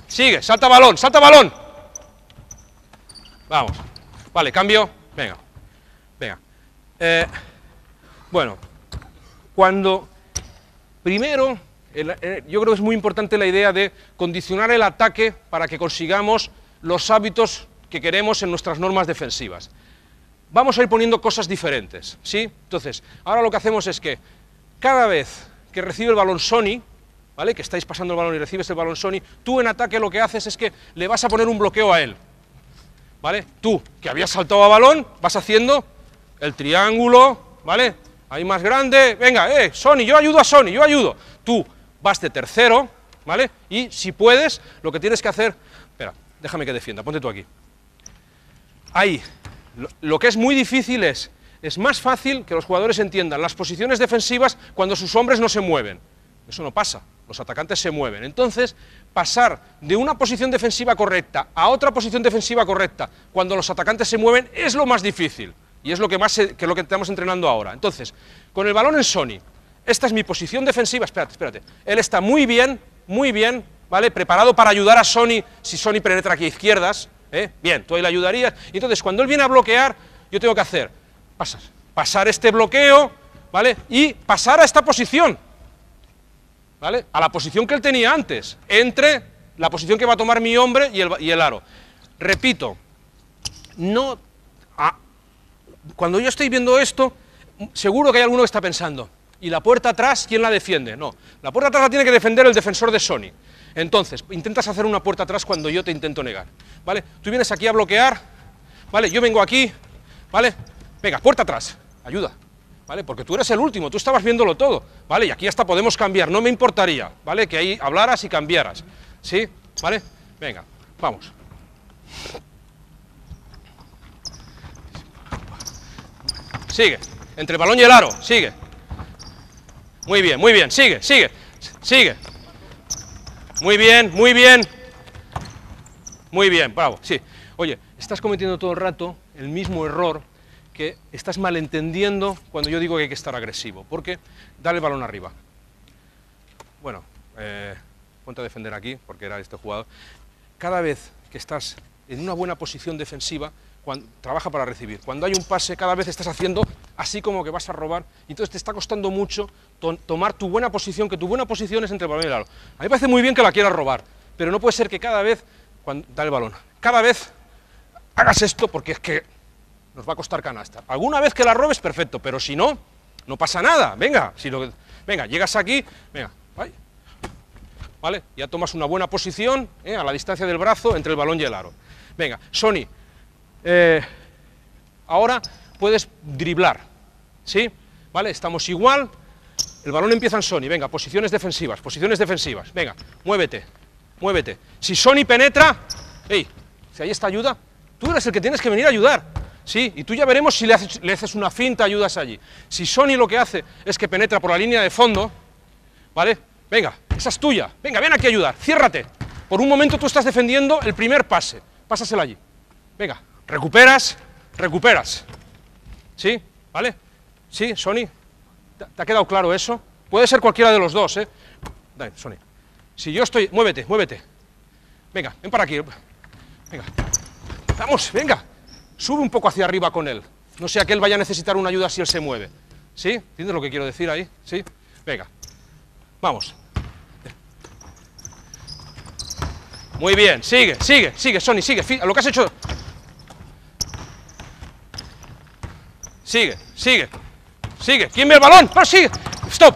Sigue, salta balón, salta balón. Vamos. Vale, cambio. Venga, venga. Eh, bueno, cuando primero, eh, yo creo que es muy importante la idea de condicionar el ataque para que consigamos los hábitos que queremos en nuestras normas defensivas vamos a ir poniendo cosas diferentes, ¿sí? Entonces, ahora lo que hacemos es que cada vez que recibe el balón Sony, ¿vale? Que estáis pasando el balón y recibes el balón Sony, tú en ataque lo que haces es que le vas a poner un bloqueo a él, ¿vale? Tú, que habías saltado a balón, vas haciendo el triángulo, ¿vale? Ahí más grande, venga, eh, Sony, yo ayudo a Sony, yo ayudo. Tú vas de tercero, ¿vale? Y si puedes, lo que tienes que hacer... Espera, déjame que defienda, ponte tú aquí. Ahí, lo, que es muy difícil es, es más fácil que los jugadores entiendan las posiciones defensivas cuando sus hombres no se mueven. Eso no pasa, los atacantes se mueven. Entonces, pasar de una posición defensiva correcta a otra posición defensiva correcta cuando los atacantes se mueven es lo más difícil y es lo que más que lo que estamos entrenando ahora. Entonces, con el balón en Sony, esta es mi posición defensiva, espérate, espérate. Él está muy bien, muy bien, ¿vale? Preparado para ayudar a Sony si Sony penetra aquí a izquierdas, ¿Eh? Bien, tú ahí le ayudarías. entonces, cuando él viene a bloquear, yo tengo que hacer pasar, pasar este bloqueo, ¿vale? Y pasar a esta posición, A la posición que él tenía antes, entre la posición que va a tomar mi hombre y el, aro. Repito, no... Ah, cuando yo estoy viendo esto, seguro que hay alguno que está pensando, ¿y la puerta atrás quién la defiende? No, la puerta atrás la tiene que defender el defensor de Sony. Entonces, intentas hacer una puerta atrás cuando yo te intento negar, ¿vale? Tú vienes aquí a bloquear, ¿vale? Yo vengo aquí, ¿vale? Venga, puerta atrás, ayuda, ¿vale? Porque tú eres el último, tú estabas viéndolo todo, ¿vale? Y aquí hasta podemos cambiar, no me importaría, ¿vale? Que ahí hablaras y cambiaras, ¿sí? ¿Vale? Venga, vamos. Sigue, entre balón y el aro, sigue. Muy bien, muy bien, sigue, sigue, sigue. Muy bien, muy bien. Muy bien, bravo, sí. Oye, estás cometiendo todo el rato el mismo error que estás malentendiendo cuando yo digo que hay que estar agresivo, porque dale el balón arriba. Bueno, eh, ponte a defender aquí, porque era este jugador. Cada vez que estás en una buena posición defensiva, trabaja para recibir. Cuando hay un pase, cada vez estás haciendo así como que vas a robar. entonces te está costando mucho tomar tu buena posición, que tu buena posición es entre el balón y el aro. A mí me parece muy bien que la quieras robar, pero no puede ser que cada vez, cuando, da el balón, cada vez hagas esto porque es que nos va a costar canasta. Alguna vez que la robes, perfecto, pero si no, no pasa nada. Venga, si lo, venga llegas aquí, venga, ¿vale? Ya tomas una buena posición, eh, a la distancia del brazo, entre el balón y el aro. Venga, Sony, eh, ahora puedes driblar, ¿sí? ¿Vale? Estamos igual, el balón empieza en Sony, venga, posiciones defensivas, posiciones defensivas, venga, muévete, muévete. Si Sony penetra, ey, si ahí está ayuda, tú eres el que tienes que venir a ayudar, ¿sí? Y tú ya veremos si le haces, una finta, ayudas allí. Si Sony lo que hace es que penetra por la línea de fondo, ¿vale? Venga, esa es tuya, venga, ven aquí a ayudar, ciérrate. Por un momento tú estás defendiendo el primer pase, Pásaselo allí, venga, recuperas, recuperas. ¿Sí? ¿Vale? ¿Sí, Sony? ¿Te ha quedado claro eso? Puede ser cualquiera de los dos, ¿eh? Dale, Sony. Si yo estoy... Muévete, muévete. Venga, ven para aquí. Venga. Vamos, venga. Sube un poco hacia arriba con él. No sea que él vaya a necesitar una ayuda si él se mueve. ¿Sí? ¿Entiendes lo que quiero decir ahí? ¿Sí? Venga. Vamos. Muy bien, sigue, sigue, sigue, Sony, sigue. Lo que has hecho Sigue, sigue. Sigue. ¿Quién ve el balón? ¡No, ah, sigue! ¡Stop!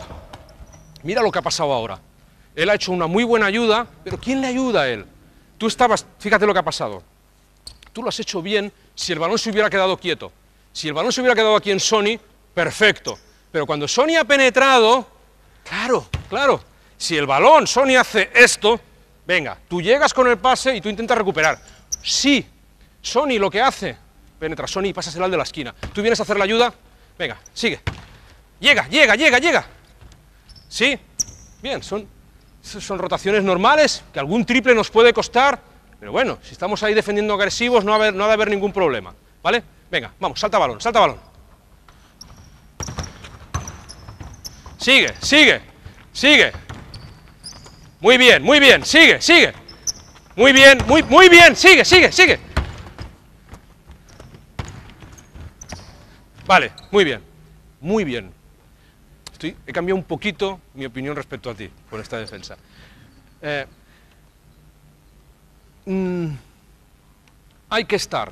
Mira lo que ha pasado ahora. Él ha hecho una muy buena ayuda, pero ¿quién le ayuda a él? Tú estabas, fíjate lo que ha pasado. Tú lo has hecho bien si el balón se hubiera quedado quieto. Si el balón se hubiera quedado aquí en Sony, perfecto. Pero cuando Sony ha penetrado, claro, claro. Si el balón, Sony hace esto, venga, tú llegas con el pase y tú intentas recuperar. Sí, Sony lo que hace Penetra Sony y el al de la esquina. ¿Tú vienes a hacer la ayuda? Venga, sigue. Llega, llega, llega, llega. ¿Sí? Bien, son, son rotaciones normales, que algún triple nos puede costar, pero bueno, si estamos ahí defendiendo agresivos no, haber, no ha de haber ningún problema, ¿vale? Venga, vamos, salta balón, salta balón. Sigue, sigue, sigue. Muy bien, muy bien, sigue, sigue. Muy bien, muy, muy bien, sigue, sigue, sigue. Vale, muy bien, muy bien. Estoy, he cambiado un poquito mi opinión respecto a ti con esta defensa. Eh, mm, hay que estar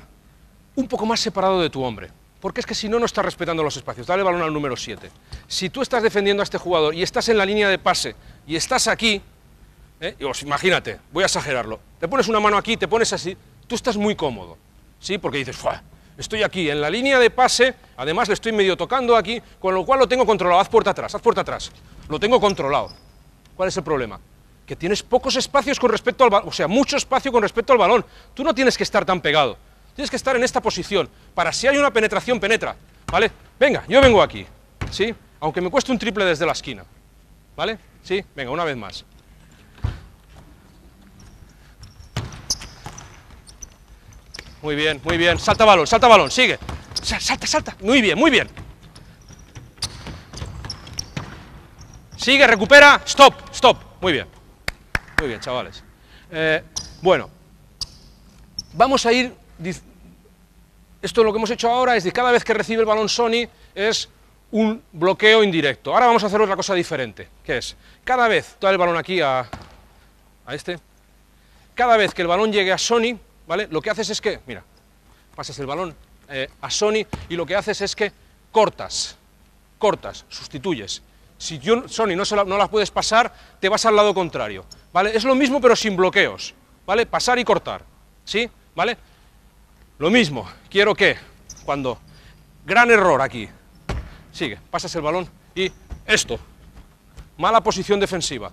un poco más separado de tu hombre, porque es que si no, no estás respetando los espacios. Dale balón al número 7. Si tú estás defendiendo a este jugador y estás en la línea de pase y estás aquí, eh, imagínate, voy a exagerarlo, te pones una mano aquí, te pones así, tú estás muy cómodo, ¿sí? Porque dices, ¡fuah! Estoy aquí en la línea de pase, además le estoy medio tocando aquí, con lo cual lo tengo controlado. Haz puerta atrás, haz puerta atrás. Lo tengo controlado. ¿Cuál es el problema? Que tienes pocos espacios con respecto al balón, o sea, mucho espacio con respecto al balón. Tú no tienes que estar tan pegado. Tienes que estar en esta posición. Para si hay una penetración, penetra. ¿Vale? Venga, yo vengo aquí. ¿Sí? Aunque me cueste un triple desde la esquina. ¿Vale? Sí, venga, una vez más. Muy bien, muy bien. Salta balón, salta balón, sigue. Salta, salta. Muy bien, muy bien. Sigue, recupera. Stop, stop. Muy bien. Muy bien, chavales. Eh, bueno, vamos a ir... Esto lo que hemos hecho ahora es que cada vez que recibe el balón Sony es un bloqueo indirecto. Ahora vamos a hacer otra cosa diferente, que es cada vez, toda el balón aquí a este, cada vez que el balón llegue a Sony, ¿vale? Lo que haces es que, mira, pasas el balón eh, a Sony y lo que haces es que cortas, cortas, sustituyes. Si Sony no, la, puedes pasar, te vas al lado contrario, ¿vale? Es lo mismo pero sin bloqueos, ¿vale? Pasar y cortar, ¿sí? ¿Vale? Lo mismo, quiero que cuando... Gran error aquí. Sigue, pasas el balón y esto. Mala posición defensiva.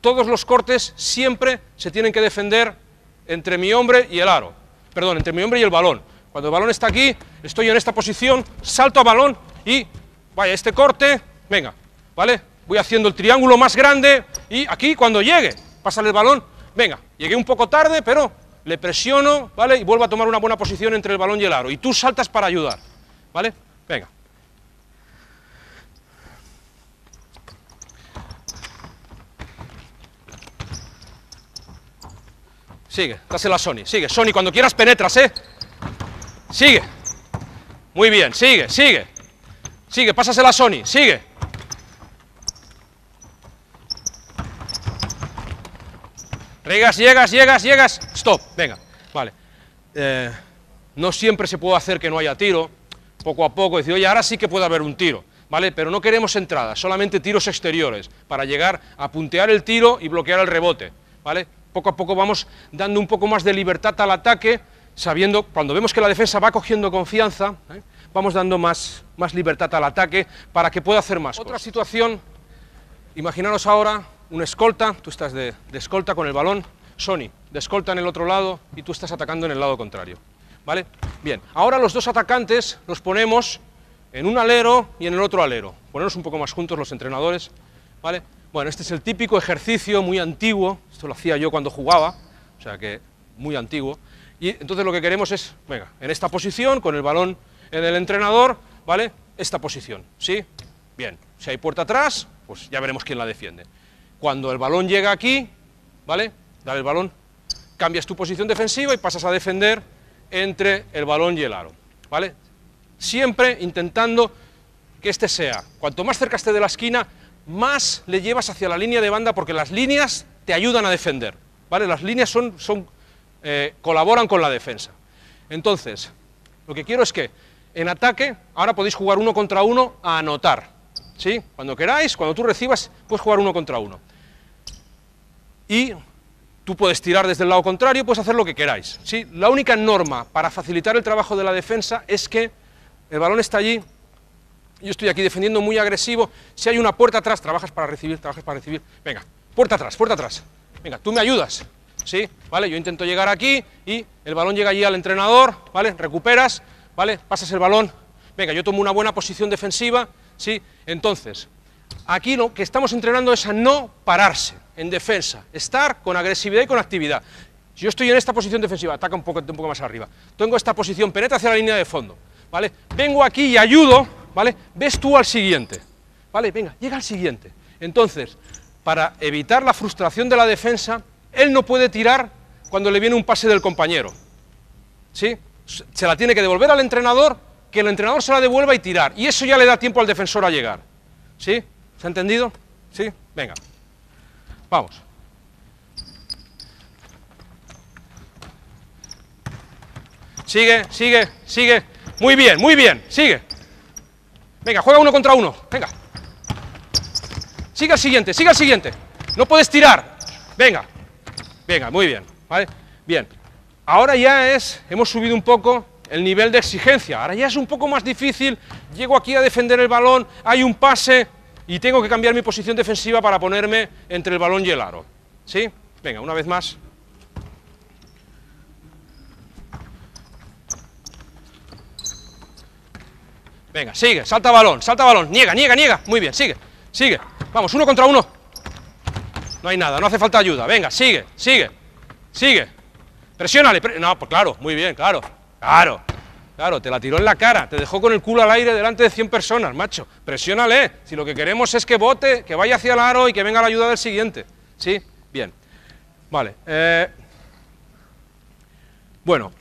Todos los cortes siempre se tienen que defender entre mi hombre y el aro, perdón, entre mi hombre y el balón. Cuando el balón está aquí, estoy en esta posición, salto a balón y, vaya, este corte, venga, ¿vale? Voy haciendo el triángulo más grande y aquí cuando llegue, pasa el balón, venga, llegué un poco tarde, pero le presiono, ¿vale? Y vuelvo a tomar una buena posición entre el balón y el aro. Y tú saltas para ayudar, ¿vale? Venga. Sigue, dásela a Sony, sigue. Sony, cuando quieras penetras, ¿eh? Sigue. Muy bien, sigue, sigue. Sigue, pásasela a Sony, sigue. Regas, llegas, llegas, llegas. Stop, venga, vale. Eh, no siempre se puede hacer que no haya tiro. Poco a poco, decir, oye, ahora sí que puede haber un tiro. ¿Vale? Pero no queremos entradas, solamente tiros exteriores, para llegar a puntear el tiro y bloquear el rebote, ¿vale? poco a poco vamos dando un poco más de libertad al ataque, sabiendo, cuando vemos que la defensa va cogiendo confianza, ¿eh? vamos dando más, más libertad al ataque para que pueda hacer más. Otra situación, imaginaros ahora un escolta, tú estás de, escolta con el balón, Sony, de escolta en el otro lado y tú estás atacando en el lado contrario. ¿Vale? Bien, ahora los dos atacantes los ponemos en un alero y en el otro alero. Ponernos un poco más juntos los entrenadores, ¿vale? Bueno, este es el típico ejercicio muy antiguo, esto lo hacía yo cuando jugaba, o sea que muy antiguo, y entonces lo que queremos es, venga, en esta posición, con el balón en el entrenador, ¿vale? Esta posición, ¿sí? Bien, si hay puerta atrás, pues ya veremos quién la defiende. Cuando el balón llega aquí, ¿vale? Dale el balón, cambias tu posición defensiva y pasas a defender entre el balón y el aro, ¿vale? Siempre intentando que este sea, cuanto más cerca esté de la esquina, más le llevas hacia la línea de banda porque las líneas te ayudan a defender. ¿vale? Las líneas son, eh, colaboran con la defensa. Entonces, lo que quiero es que en ataque, ahora podéis jugar uno contra uno a anotar. ¿sí? Cuando queráis, cuando tú recibas, puedes jugar uno contra uno. Y tú puedes tirar desde el lado contrario, puedes hacer lo que queráis. ¿sí? La única norma para facilitar el trabajo de la defensa es que el balón está allí yo estoy aquí defendiendo muy agresivo, si hay una puerta atrás, trabajas para recibir, trabajas para recibir, venga, puerta atrás, puerta atrás, venga, tú me ayudas, ¿sí? ¿Vale? Yo intento llegar aquí y el balón llega allí al entrenador, ¿vale? Recuperas, ¿vale? Pasas el balón, venga, yo tomo una buena posición defensiva, ¿sí? Entonces, aquí lo que estamos entrenando es a no pararse en defensa, estar con agresividad y con actividad. Si yo estoy en esta posición defensiva, ataca un poco, un poco más arriba. Tengo esta posición, penetra hacia la línea de fondo, ¿vale? Vengo aquí y ayudo, ¿vale? Ves tú al siguiente, ¿vale? Venga, llega al siguiente. Entonces, para evitar la frustración de la defensa, él no puede tirar cuando le viene un pase del compañero, ¿sí? Se la tiene que devolver al entrenador, que el entrenador se la devuelva y tirar. Y eso ya le da tiempo al defensor a llegar, ¿sí? ¿Se ha entendido? ¿Sí? Venga, vamos. Sigue, sigue, sigue. Muy bien, muy bien, sigue. Venga, juega uno contra uno. Venga. Siga al siguiente, siga al siguiente. No puedes tirar. Venga. Venga, muy bien. ¿Vale? Bien. Ahora ya es, hemos subido un poco el nivel de exigencia. Ahora ya es un poco más difícil. Llego aquí a defender el balón, hay un pase y tengo que cambiar mi posición defensiva para ponerme entre el balón y el aro. ¿Sí? Venga, una vez más. Venga, sigue, salta balón, salta balón. Niega, niega, niega. Muy bien, sigue, sigue. Vamos, uno contra uno. No hay nada, no hace falta ayuda. Venga, sigue, sigue, sigue. Presiónale. no, pues claro, muy bien, claro. Claro, claro, te la tiró en la cara. Te dejó con el culo al aire delante de 100 personas, macho. Presiónale. Si lo que queremos es que vote, que vaya hacia el aro y que venga la ayuda del siguiente. ¿Sí? Bien. Vale. Eh, bueno,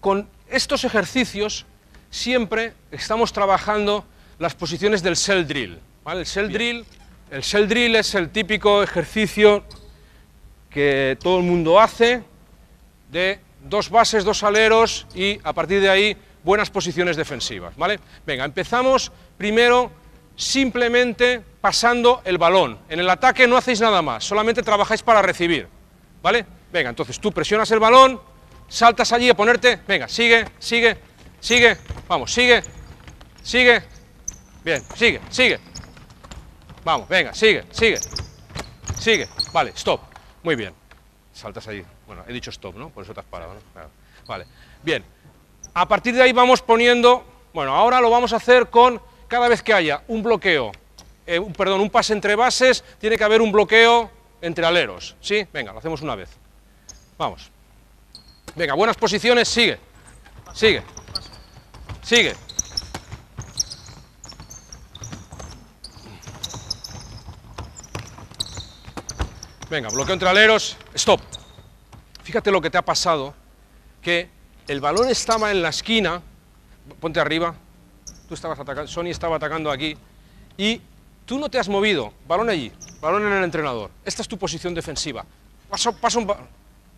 con estos ejercicios siempre estamos trabajando las posiciones del cell drill. El, cell drill el cell drill es el típico ejercicio que todo el mundo hace de dos bases, dos aleros y a partir de ahí buenas posiciones defensivas. ¿vale? Venga, empezamos primero simplemente pasando el balón. En el ataque no hacéis nada más, solamente trabajáis para recibir. ¿vale? Venga, entonces tú presionas el balón, saltas allí a ponerte, venga, sigue, sigue, Sigue, vamos, sigue, sigue. Bien, sigue, sigue. Vamos, venga, sigue, sigue. Sigue, vale, stop. Muy bien. Saltas ahí. Bueno, he dicho stop, ¿no? Por eso te has parado, Vale, bien. A partir de ahí vamos poniendo... Bueno, ahora lo vamos a hacer con... Cada vez que haya un bloqueo, eh, perdón, un pase entre bases, tiene que haber un bloqueo entre aleros, ¿sí? Venga, lo hacemos una vez. Vamos. Venga, buenas posiciones, sigue. Sigue. Sigue. Venga, bloqueo entre aleros. Stop. Fíjate lo que te ha pasado, que el balón estaba en la esquina, ponte arriba, tú estabas atacando, Sony estaba atacando aquí, y tú no te has movido, balón allí, balón en el entrenador, esta es tu posición defensiva, Paso, un un...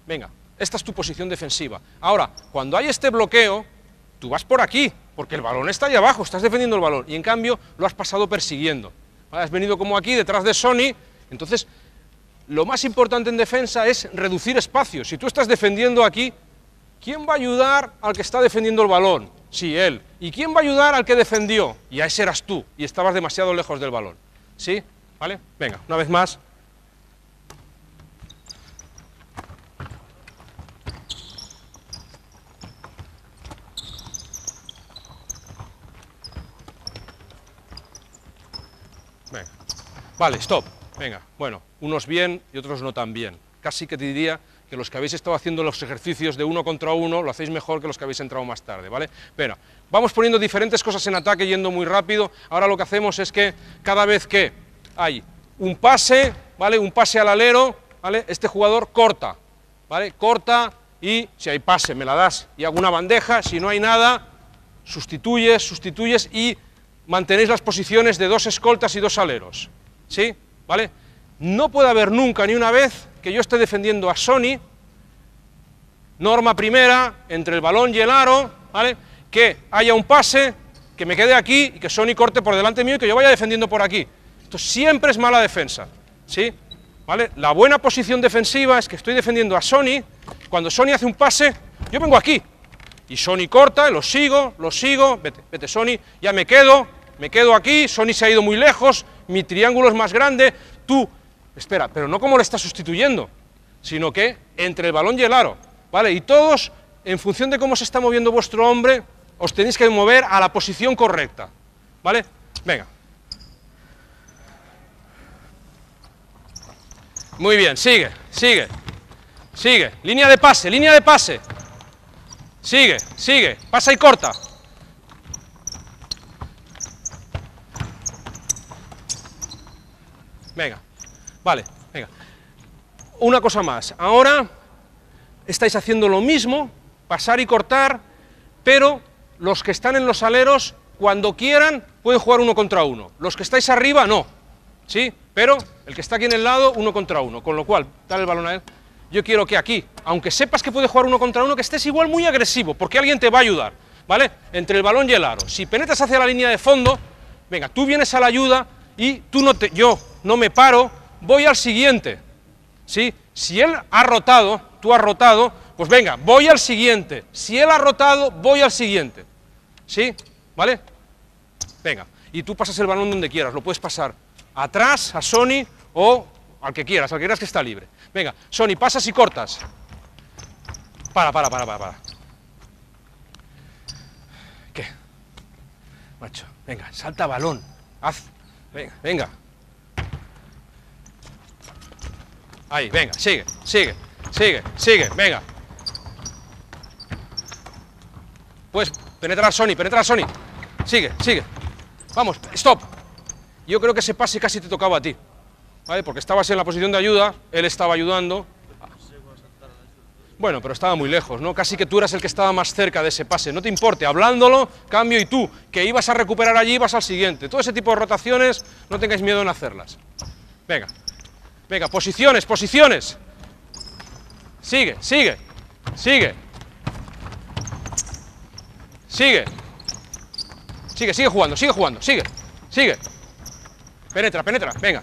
Venga, esta es tu posición defensiva. Ahora, cuando hay este bloqueo, tú vas por aquí, porque el balón está ahí abajo, estás defendiendo el balón, y en cambio lo has pasado persiguiendo. Has venido como aquí, detrás de Sony, entonces lo más importante en defensa es reducir espacio. Si tú estás defendiendo aquí, ¿quién va a ayudar al que está defendiendo el balón? Sí, él. ¿Y quién va a ayudar al que defendió? Y a ese eras tú, y estabas demasiado lejos del balón. ¿Sí? ¿Vale? Venga, una vez más. Vale, stop. Venga, bueno, unos bien y otros no tan bien. Casi que te diría que los que habéis estado haciendo los ejercicios de uno contra uno lo hacéis mejor que los que habéis entrado más tarde, ¿vale? Pero vamos poniendo diferentes cosas en ataque yendo muy rápido. Ahora lo que hacemos es que cada vez que hay un pase, ¿vale? Un pase al alero, ¿vale? Este jugador corta, ¿vale? Corta y si hay pase me la das y hago una bandeja, si no hay nada, sustituyes, sustituyes y mantenéis las posiciones de dos escoltas y dos aleros. ¿sí? ¿Vale? No puede haber nunca ni una vez que yo esté defendiendo a Sony, norma primera, entre el balón y el aro, ¿vale? Que haya un pase, que me quede aquí y que Sony corte por delante mío y que yo vaya defendiendo por aquí. Esto siempre es mala defensa, ¿sí? ¿Vale? La buena posición defensiva es que estoy defendiendo a Sony, cuando Sony hace un pase, yo vengo aquí, y Sony corta, lo sigo, lo sigo, vete, vete Sony, ya me quedo, me quedo aquí, Sony se ha ido muy lejos, mi triángulo es más grande, tú... Espera, pero no como lo estás sustituyendo, sino que entre el balón y el aro, ¿vale? Y todos, en función de cómo se está moviendo vuestro hombre, os tenéis que mover a la posición correcta, ¿vale? Venga. Muy bien, sigue, sigue, sigue. Línea de pase, línea de pase. Sigue, sigue, pasa y corta. Venga, vale, venga. Una cosa más, ahora estáis haciendo lo mismo, pasar y cortar, pero los que están en los aleros, cuando quieran, pueden jugar uno contra uno. Los que estáis arriba, no. ¿Sí? Pero el que está aquí en el lado, uno contra uno. Con lo cual, dale el balón a él. Yo quiero que aquí, aunque sepas que puede jugar uno contra uno, que estés igual muy agresivo, porque alguien te va a ayudar. ¿Vale? Entre el balón y el aro. Si penetras hacia la línea de fondo, venga, tú vienes a la ayuda y tú no te... Yo no me paro, voy al siguiente. ¿Sí? Si él ha rotado, tú has rotado, pues venga, voy al siguiente. Si él ha rotado, voy al siguiente. ¿Sí? ¿Vale? Venga, y tú pasas el balón donde quieras, lo puedes pasar atrás, a Sony o al que quieras, al que quieras que está libre. Venga, Sony, pasas y cortas. Para, para, para, para, para. ¿Qué? Macho, venga, salta balón. Haz. Venga, venga. Ahí, venga, sigue, sigue, sigue, sigue, venga. Puedes penetrar Sony, penetrar Sony. Sigue, sigue. Vamos, stop. Yo creo que ese pase casi te tocaba a ti. ¿Vale? Porque estabas en la posición de ayuda, él estaba ayudando. Bueno, pero estaba muy lejos, ¿no? Casi que tú eras el que estaba más cerca de ese pase. No te importe, hablándolo, cambio y tú, que ibas a recuperar allí, vas al siguiente. Todo ese tipo de rotaciones, no tengáis miedo en hacerlas. Venga, Venga, posiciones, posiciones. Sigue, sigue, sigue. Sigue. Sigue, sigue jugando, sigue jugando, sigue, sigue. Penetra, penetra, venga.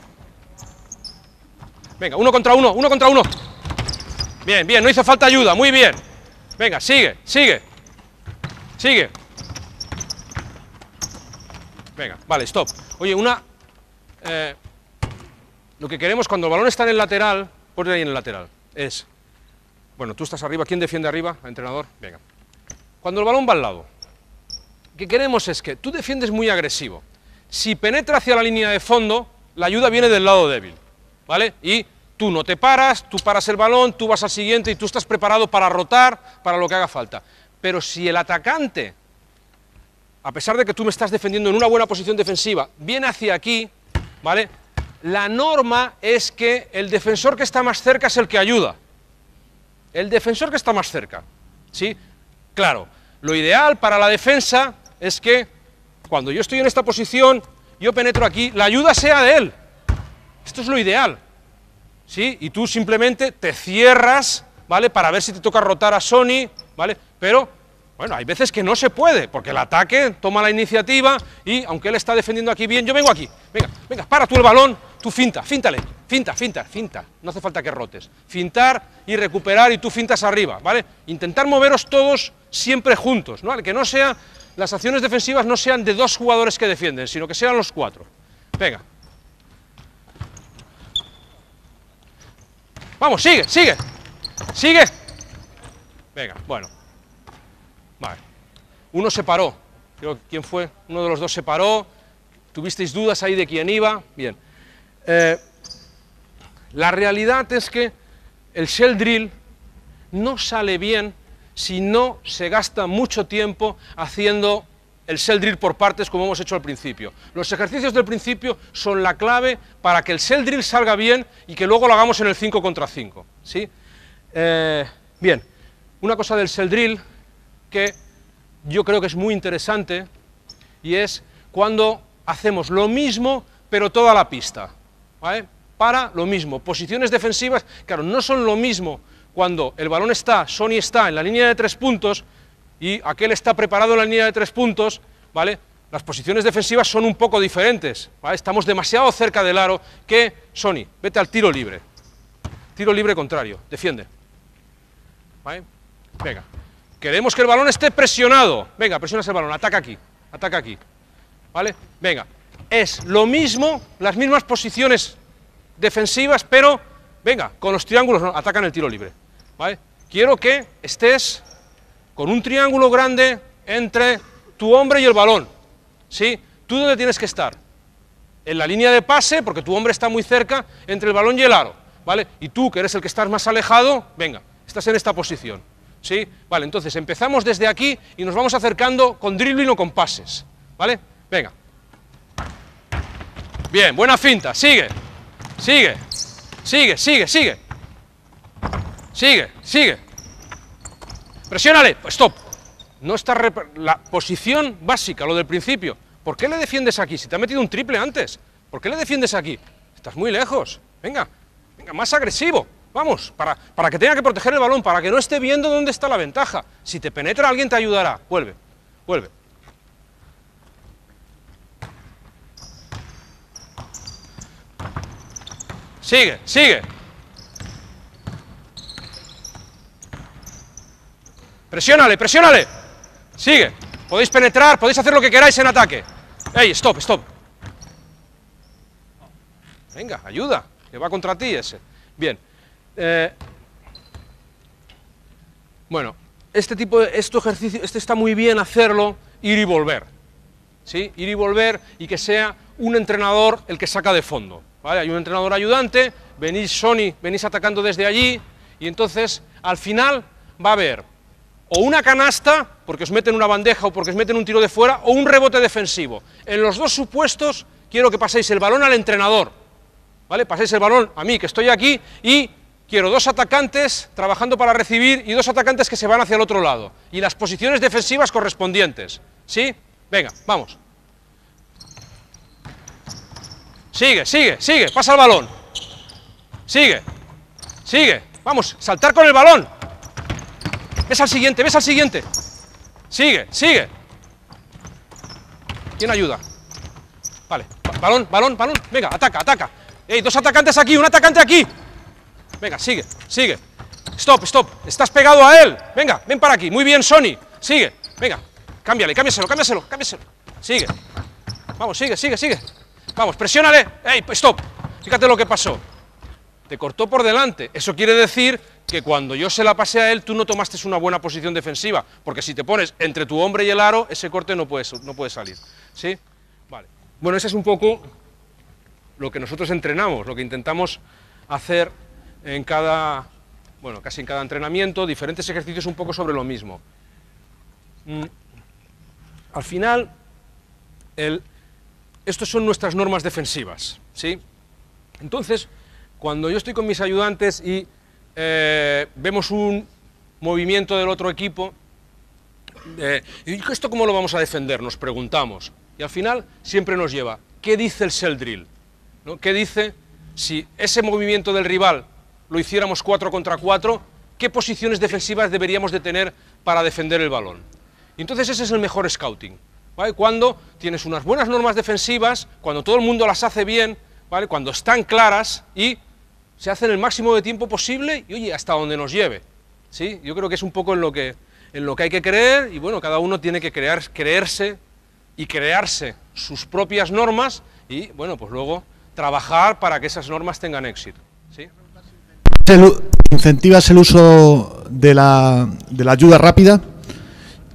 Venga, uno contra uno, uno contra uno. Bien, bien, no hizo falta ayuda, muy bien. Venga, sigue, sigue. Sigue. Venga, vale, stop. Oye, una... Eh, lo que queremos cuando el balón está en el lateral, ponle ahí en el lateral, es, bueno, tú estás arriba, ¿quién defiende arriba? Entrenador, venga. Cuando el balón va al lado, lo que queremos es que tú defiendes muy agresivo. Si penetra hacia la línea de fondo, la ayuda viene del lado débil, ¿vale? Y tú no te paras, tú paras el balón, tú vas al siguiente y tú estás preparado para rotar, para lo que haga falta. Pero si el atacante, a pesar de que tú me estás defendiendo en una buena posición defensiva, viene hacia aquí, ¿vale? La norma es que el defensor que está más cerca es el que ayuda. El defensor que está más cerca. ¿Sí? Claro, lo ideal para la defensa es que cuando yo estoy en esta posición, yo penetro aquí, la ayuda sea de él. Esto es lo ideal. ¿Sí? Y tú simplemente te cierras, ¿vale? Para ver si te toca rotar a Sony, ¿vale? Pero bueno, hay veces que no se puede, porque el ataque toma la iniciativa y, aunque él está defendiendo aquí bien, yo vengo aquí. Venga, venga, para tú el balón, tú finta, fíntale, finta, finta, finta. No hace falta que rotes. Fintar y recuperar y tú fintas arriba, ¿vale? Intentar moveros todos siempre juntos, ¿no? Que no sean, las acciones defensivas no sean de dos jugadores que defienden, sino que sean los cuatro. Venga. Vamos, sigue, sigue. Sigue. Venga, bueno uno se paró, creo, ¿quién fue? Uno de los dos se paró, tuvisteis dudas ahí de quién iba, bien. Eh, la realidad es que el shell drill no sale bien si no se gasta mucho tiempo haciendo el shell drill por partes como hemos hecho al principio. Los ejercicios del principio son la clave para que el shell drill salga bien y que luego lo hagamos en el 5 contra 5. ¿sí? Eh, bien, una cosa del shell drill que yo creo que es muy interesante y es cuando hacemos lo mismo pero toda la pista, Para lo mismo. Posiciones defensivas, claro, no son lo mismo cuando el balón está, Sony está en la línea de tres puntos y aquel está preparado en la línea de tres puntos, ¿vale? Las posiciones defensivas son un poco diferentes, ¿vale? Estamos demasiado cerca del aro que Sony, vete al tiro libre. Tiro libre contrario, defiende. ¿Vale? Venga, Queremos que el balón esté presionado. Venga, presionas el balón, ataca aquí, ataca aquí. ¿Vale? Venga, es lo mismo, las mismas posiciones defensivas, pero, venga, con los triángulos no, atacan el tiro libre. ¿Vale? Quiero que estés con un triángulo grande entre tu hombre y el balón. ¿Sí? ¿Tú dónde tienes que estar? En la línea de pase, porque tu hombre está muy cerca, entre el balón y el aro. ¿Vale? Y tú, que eres el que estás más alejado, venga, estás en esta posición. ¿Sí? Vale, entonces empezamos desde aquí y nos vamos acercando con dribbling o con pases. ¿Vale? Venga. Bien, buena finta. Sigue. Sigue. Sigue, sigue, sigue. Sigue, sigue. Presiónale. Pues stop. No está la posición básica, lo del principio. ¿Por qué le defiendes aquí? Si te ha metido un triple antes. ¿Por qué le defiendes aquí? Estás muy lejos. Venga, venga, más agresivo. Vamos, para, que tenga que proteger el balón, para que no esté viendo dónde está la ventaja. Si te penetra alguien te ayudará. Vuelve, vuelve. Sigue, sigue. Presiónale, presiónale. Sigue. Podéis penetrar, podéis hacer lo que queráis en ataque. ¡Ey, stop, stop! Venga, ayuda, que va contra ti ese. Bien. Eh, bueno, este tipo de este ejercicio, este está muy bien hacerlo, ir y volver. ¿sí? Ir y volver y que sea un entrenador el que saca de fondo. Hay un entrenador ayudante, venís Sony, venís atacando desde allí, y entonces al final va a haber o una canasta, porque os meten una bandeja o porque os meten un tiro de fuera, o un rebote defensivo. En los dos supuestos quiero que paséis el balón al entrenador, ¿vale? Paséis el balón a mí, que estoy aquí, y quiero dos atacantes trabajando para recibir y dos atacantes que se van hacia el otro lado. Y las posiciones defensivas correspondientes. ¿Sí? Venga, vamos. Sigue, sigue, sigue. Pasa el balón. Sigue. Sigue. Vamos, saltar con el balón. Ves al siguiente, ves al siguiente. Sigue, sigue. ¿Quién ayuda? Vale. Balón, balón, balón. Venga, ataca, ataca. ¡Ey, dos atacantes aquí, un atacante aquí! Venga, sigue, sigue. Stop, stop. Estás pegado a él. Venga, ven para aquí. Muy bien, Sony. Sigue. Venga, cámbiale, cámbiaselo, cámbiaselo, cámbiaselo. Sigue. Vamos, sigue, sigue, sigue. Vamos, presiónale. ¡Ey, stop! Fíjate lo que pasó. Te cortó por delante. Eso quiere decir que cuando yo se la pasé a él, tú no tomaste una buena posición defensiva. Porque si te pones entre tu hombre y el aro, ese corte no puede, no puede salir. ¿Sí? Vale. Bueno, ese es un poco lo que nosotros entrenamos, lo que intentamos hacer en cada, bueno, casi en cada entrenamiento, diferentes ejercicios un poco sobre lo mismo. Mm. Al final, el, estos son nuestras normas defensivas, ¿sí? Entonces, cuando yo estoy con mis ayudantes y eh, vemos un movimiento del otro equipo, eh, ¿y esto cómo lo vamos a defender? Nos preguntamos. Y al final siempre nos lleva, ¿qué dice el shell drill? ¿No? ¿Qué dice si ese movimiento del rival lo hiciéramos 4 contra 4, qué posiciones defensivas deberíamos de tener para defender el balón. entonces ese es el mejor scouting, Cuando tienes unas buenas normas defensivas, cuando todo el mundo las hace bien, Cuando están claras y se hacen el máximo de tiempo posible y oye, hasta donde nos lleve. ¿Sí? Yo creo que es un poco en lo que en lo que hay que creer y bueno, cada uno tiene que crear, creerse y crearse sus propias normas y bueno, pues luego trabajar para que esas normas tengan éxito incentivas el uso de la, de la ayuda rápida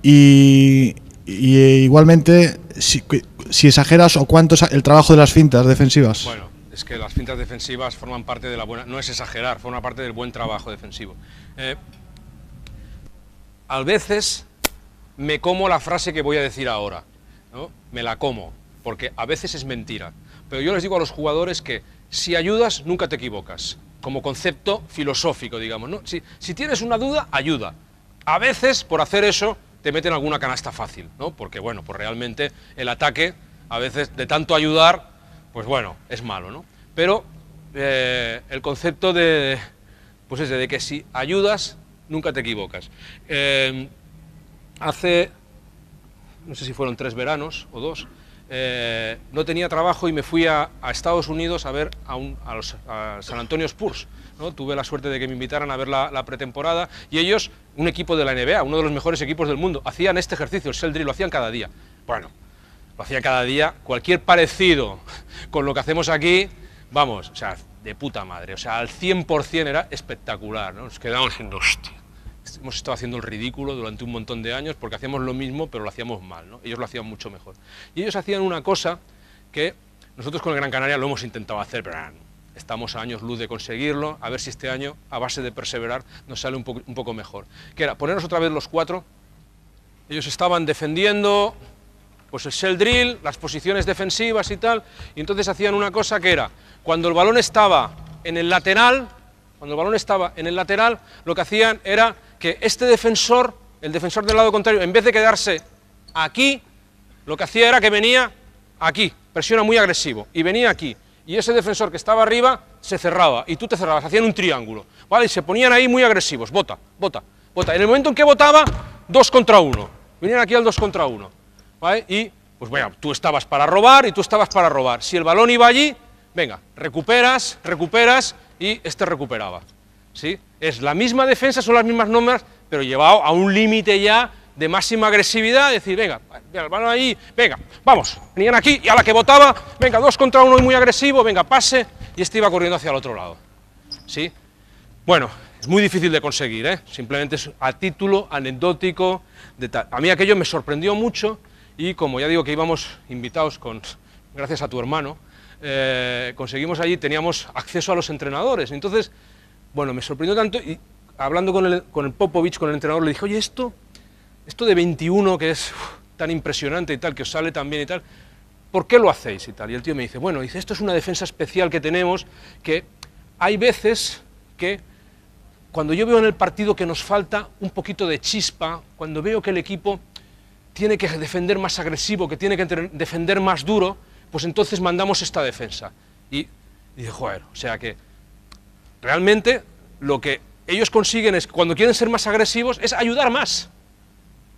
y, eh, igualmente si, exageras o cuánto es el trabajo de las fintas defensivas. Bueno, es que las fintas defensivas forman parte de la buena, no es exagerar, forman parte del buen trabajo defensivo. Eh, a veces me como la frase que voy a decir ahora, ¿no? me la como, porque a veces es mentira. Pero yo les digo a los jugadores que si ayudas, nunca te equivocas como concepto filosófico, digamos. ¿no? Si, tienes una duda, ayuda. A veces, por hacer eso, te meten alguna canasta fácil, ¿no? Porque, bueno, pues realmente el ataque, a veces, de tanto ayudar, pues bueno, es malo, ¿no? Pero eh, el concepto de, pues ese de que si ayudas, nunca te equivocas. Eh, hace, no sé si fueron tres veranos o dos, eh, no tenía trabajo y me fui a, Estados Unidos a ver a, San Antonio Spurs. ¿no? Tuve la suerte de que me invitaran a ver la, pretemporada y ellos, un equipo de la NBA, uno de los mejores equipos del mundo, hacían este ejercicio, el Seldry lo hacían cada día. Bueno, lo hacían cada día. Cualquier parecido con lo que hacemos aquí, vamos, o sea, de puta madre. O sea, al 100% era espectacular. ¿no? Nos quedamos en hostia hemos estado haciendo el ridículo durante un montón de años porque hacíamos lo mismo, pero lo hacíamos mal, ¿no? Ellos lo hacían mucho mejor. Y ellos hacían una cosa que nosotros con el Gran Canaria lo hemos intentado hacer, pero ah, estamos a años luz de conseguirlo, a ver si este año, a base de perseverar, nos sale un, poco mejor. Que era ponernos otra vez los cuatro, ellos estaban defendiendo pues el shell drill, las posiciones defensivas y tal, y entonces hacían una cosa que era, cuando el balón estaba en el lateral, cuando el balón estaba en el lateral, lo que hacían era que este defensor, el defensor del lado contrario, en vez de quedarse aquí, lo que hacía era que venía aquí, presiona muy agresivo, y venía aquí. Y ese defensor que estaba arriba se cerraba, y tú te cerrabas, hacían un triángulo, ¿vale? Y se ponían ahí muy agresivos, bota, bota, bota. En el momento en que botaba, dos contra uno, venían aquí al dos contra uno, ¿vale? Y, pues bueno, tú estabas para robar y tú estabas para robar. Si el balón iba allí, venga, recuperas, recuperas, y este recuperaba. Es la misma defensa, son las mismas normas, pero llevado a un límite ya de máxima agresividad, decir, venga, van ahí, venga, vamos, venían aquí, y a la que votaba, venga, dos contra uno muy agresivo, venga, pase, y este iba corriendo hacia el otro lado, ¿sí? Bueno, es muy difícil de conseguir, ¿eh? simplemente es a título anecdótico, a mí aquello me sorprendió mucho, y como ya digo que íbamos invitados con, gracias a tu hermano, eh, conseguimos allí, teníamos acceso a los entrenadores, entonces bueno, me sorprendió tanto y hablando con el, con Popovich, con el entrenador, le dije, oye, esto, esto de 21 que es tan impresionante y tal, que os sale tan bien y tal, ¿por qué lo hacéis y tal? Y el tío me dice, bueno, dice, esto es una defensa especial que tenemos, que hay veces que cuando yo veo en el partido que nos falta un poquito de chispa, cuando veo que el equipo tiene que defender más agresivo, que tiene que defender más duro, pues entonces mandamos esta defensa. Y, y dije, joder, o sea que Realmente lo que ellos consiguen es, cuando quieren ser más agresivos, es ayudar más.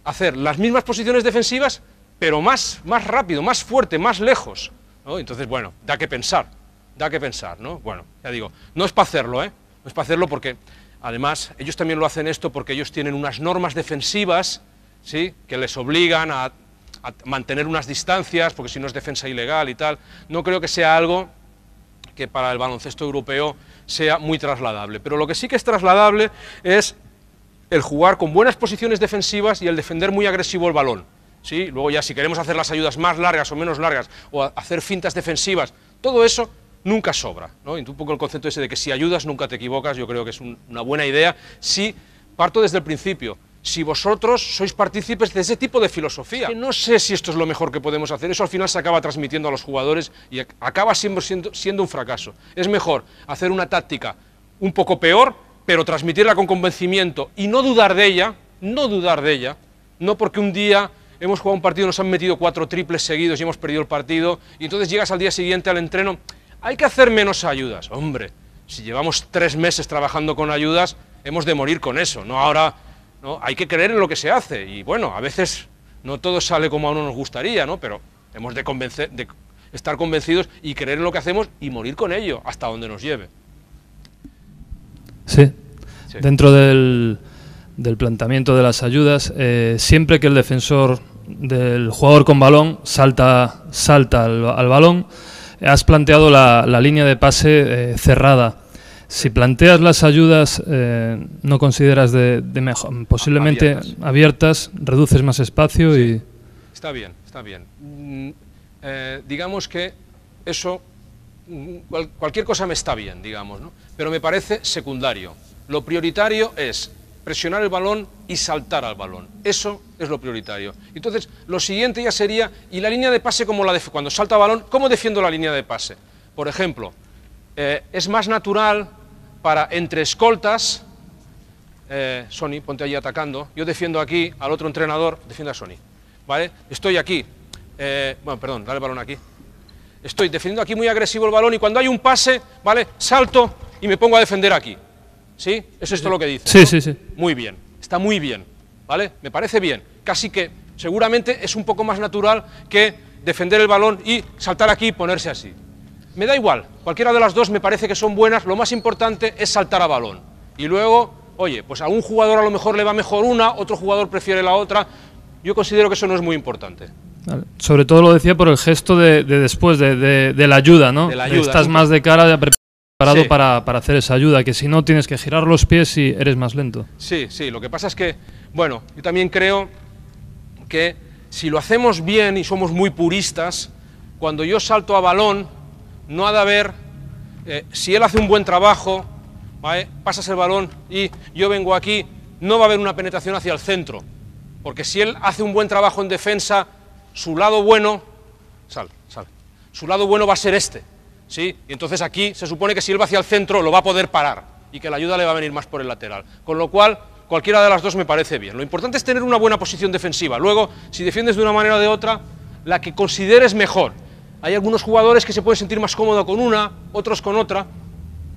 Hacer las mismas posiciones defensivas, pero más, más rápido, más fuerte, más lejos. Entonces, bueno, da que pensar, da que pensar, ¿no? Bueno, ya digo, no es para hacerlo, ¿eh? No es para hacerlo porque, además, ellos también lo hacen esto porque ellos tienen unas normas defensivas, ¿sí? Que les obligan a mantener unas distancias, porque si no es defensa ilegal y tal. No creo que sea algo que para el baloncesto europeo sea muy trasladable. Pero lo que sí que es trasladable es el jugar con buenas posiciones defensivas y el defender muy agresivo el balón. ¿sí? Luego ya si queremos hacer las ayudas más largas o menos largas, o hacer fintas defensivas, todo eso nunca sobra. ¿no? Y un poco el concepto ese de que si ayudas nunca te equivocas, yo creo que es una buena idea. Sí, parto desde el principio, si vosotros sois partícipes de ese tipo de filosofía. no sé si esto es lo mejor que podemos hacer, eso al final se acaba transmitiendo a los jugadores y acaba siendo, siendo un fracaso. Es mejor hacer una táctica un poco peor, pero transmitirla con convencimiento y no dudar de ella, no dudar de ella, no porque un día hemos jugado un partido, nos han metido cuatro triples seguidos y hemos perdido el partido, y entonces llegas al día siguiente al entreno, hay que hacer menos ayudas, hombre, si llevamos tres meses trabajando con ayudas, hemos de morir con eso, no ahora ¿no? Hay que creer en lo que se hace y bueno, a veces no todo sale como a uno nos gustaría, ¿no? Pero hemos de, convencer, de estar convencidos y creer en lo que hacemos y morir con ello hasta donde nos lleve. Sí. Dentro del, del, planteamiento de las ayudas, eh, siempre que el defensor del jugador con balón salta, salta al, balón, has planteado la, línea de pase eh, cerrada. Si planteas las ayudas, eh, no consideras de, mejor, posiblemente abiertas. reduces más espacio y... Está bien, está bien. Mm, eh, digamos que eso, mm, cualquier cosa me está bien, digamos, ¿no? pero me parece secundario. Lo prioritario es presionar el balón y saltar al balón. Eso es lo prioritario. Entonces, lo siguiente ya sería, y la línea de pase como la de cuando salta balón, ¿cómo defiendo la línea de pase? Por ejemplo, eh, es más natural para entre escoltas, eh, Sony, ponte allí atacando, yo defiendo aquí al otro entrenador, defiendo a Sony, ¿vale? Estoy aquí, eh, bueno, perdón, dale el balón aquí. Estoy defendiendo aquí muy agresivo el balón y cuando hay un pase, ¿vale? Salto y me pongo a defender aquí. ¿Sí? Eso es esto lo que dice. Sí, sí, sí. Muy bien, está muy bien, ¿vale? Me parece bien. Casi que seguramente es un poco más natural que defender el balón y saltar aquí y ponerse así. Me da igual, cualquiera de las dos me parece que son buenas, lo más importante es saltar a balón. Y luego, oye, pues a un jugador a lo mejor le va mejor una, otro jugador prefiere la otra. Yo considero que eso no es muy importante. Sobre todo lo decía por el gesto de, después, de, la ayuda, ¿no? La ayuda, Estás más de cara, preparado para, para, hacer esa ayuda, que si no tienes que girar los pies y eres más lento. Sí, sí, lo que pasa es que, bueno, yo también creo que si lo hacemos bien y somos muy puristas, cuando yo salto a balón, no ha de haber, eh, si él hace un buen trabajo, pasas el balón y yo vengo aquí, no va a haber una penetración hacia el centro, porque si él hace un buen trabajo en defensa, su lado bueno, sale, su lado bueno va a ser este, ¿sí? Y entonces aquí se supone que si él va hacia el centro lo va a poder parar y que la ayuda le va a venir más por el lateral, con lo cual cualquiera de las dos me parece bien. Lo importante es tener una buena posición defensiva, luego si defiendes de una manera o de otra, la que consideres mejor. Hay algunos jugadores que se pueden sentir más cómodos con una, otros con otra.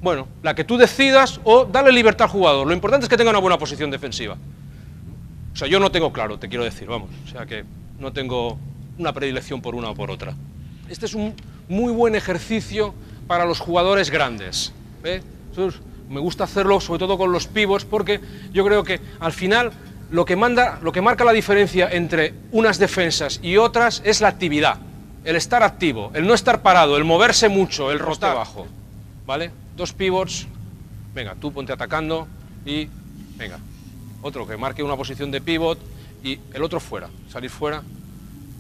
Bueno, la que tú decidas o dale libertad al jugador. Lo importante es que tenga una buena posición defensiva. O sea, yo no tengo claro, te quiero decir, vamos. O sea que no tengo una predilección por una o por otra. Este es un muy buen ejercicio para los jugadores grandes. me gusta hacerlo sobre todo con los pivos porque yo creo que al final lo que, manda, lo que marca la diferencia entre unas defensas y otras es la actividad el estar activo, el no estar parado, el moverse mucho, el rotar abajo. ¿Vale? Dos pivots. Venga, tú ponte atacando y venga. Otro que marque una posición de pivot y el otro fuera. Salir fuera.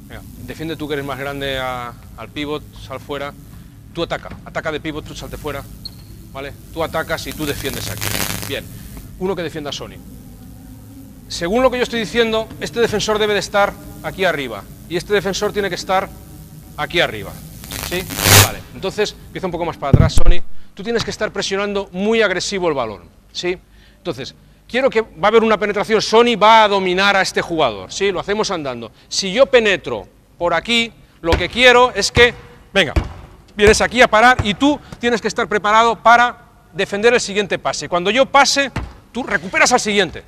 Venga, defiende tú que eres más grande al pivot, sal fuera. Tú ataca, ataca de pivot, tú salte fuera. ¿Vale? Tú atacas y tú defiendes aquí. Bien. Uno que defienda a Sony. Según lo que yo estoy diciendo, este defensor debe de estar aquí arriba y este defensor tiene que estar aquí arriba. ¿Sí? Vale. Entonces, empieza un poco más para atrás, Sony. Tú tienes que estar presionando muy agresivo el balón. ¿Sí? Entonces, quiero que va a haber una penetración. Sony va a dominar a este jugador. ¿Sí? Lo hacemos andando. Si yo penetro por aquí, lo que quiero es que, venga, vienes aquí a parar y tú tienes que estar preparado para defender el siguiente pase. Cuando yo pase, tú recuperas al siguiente.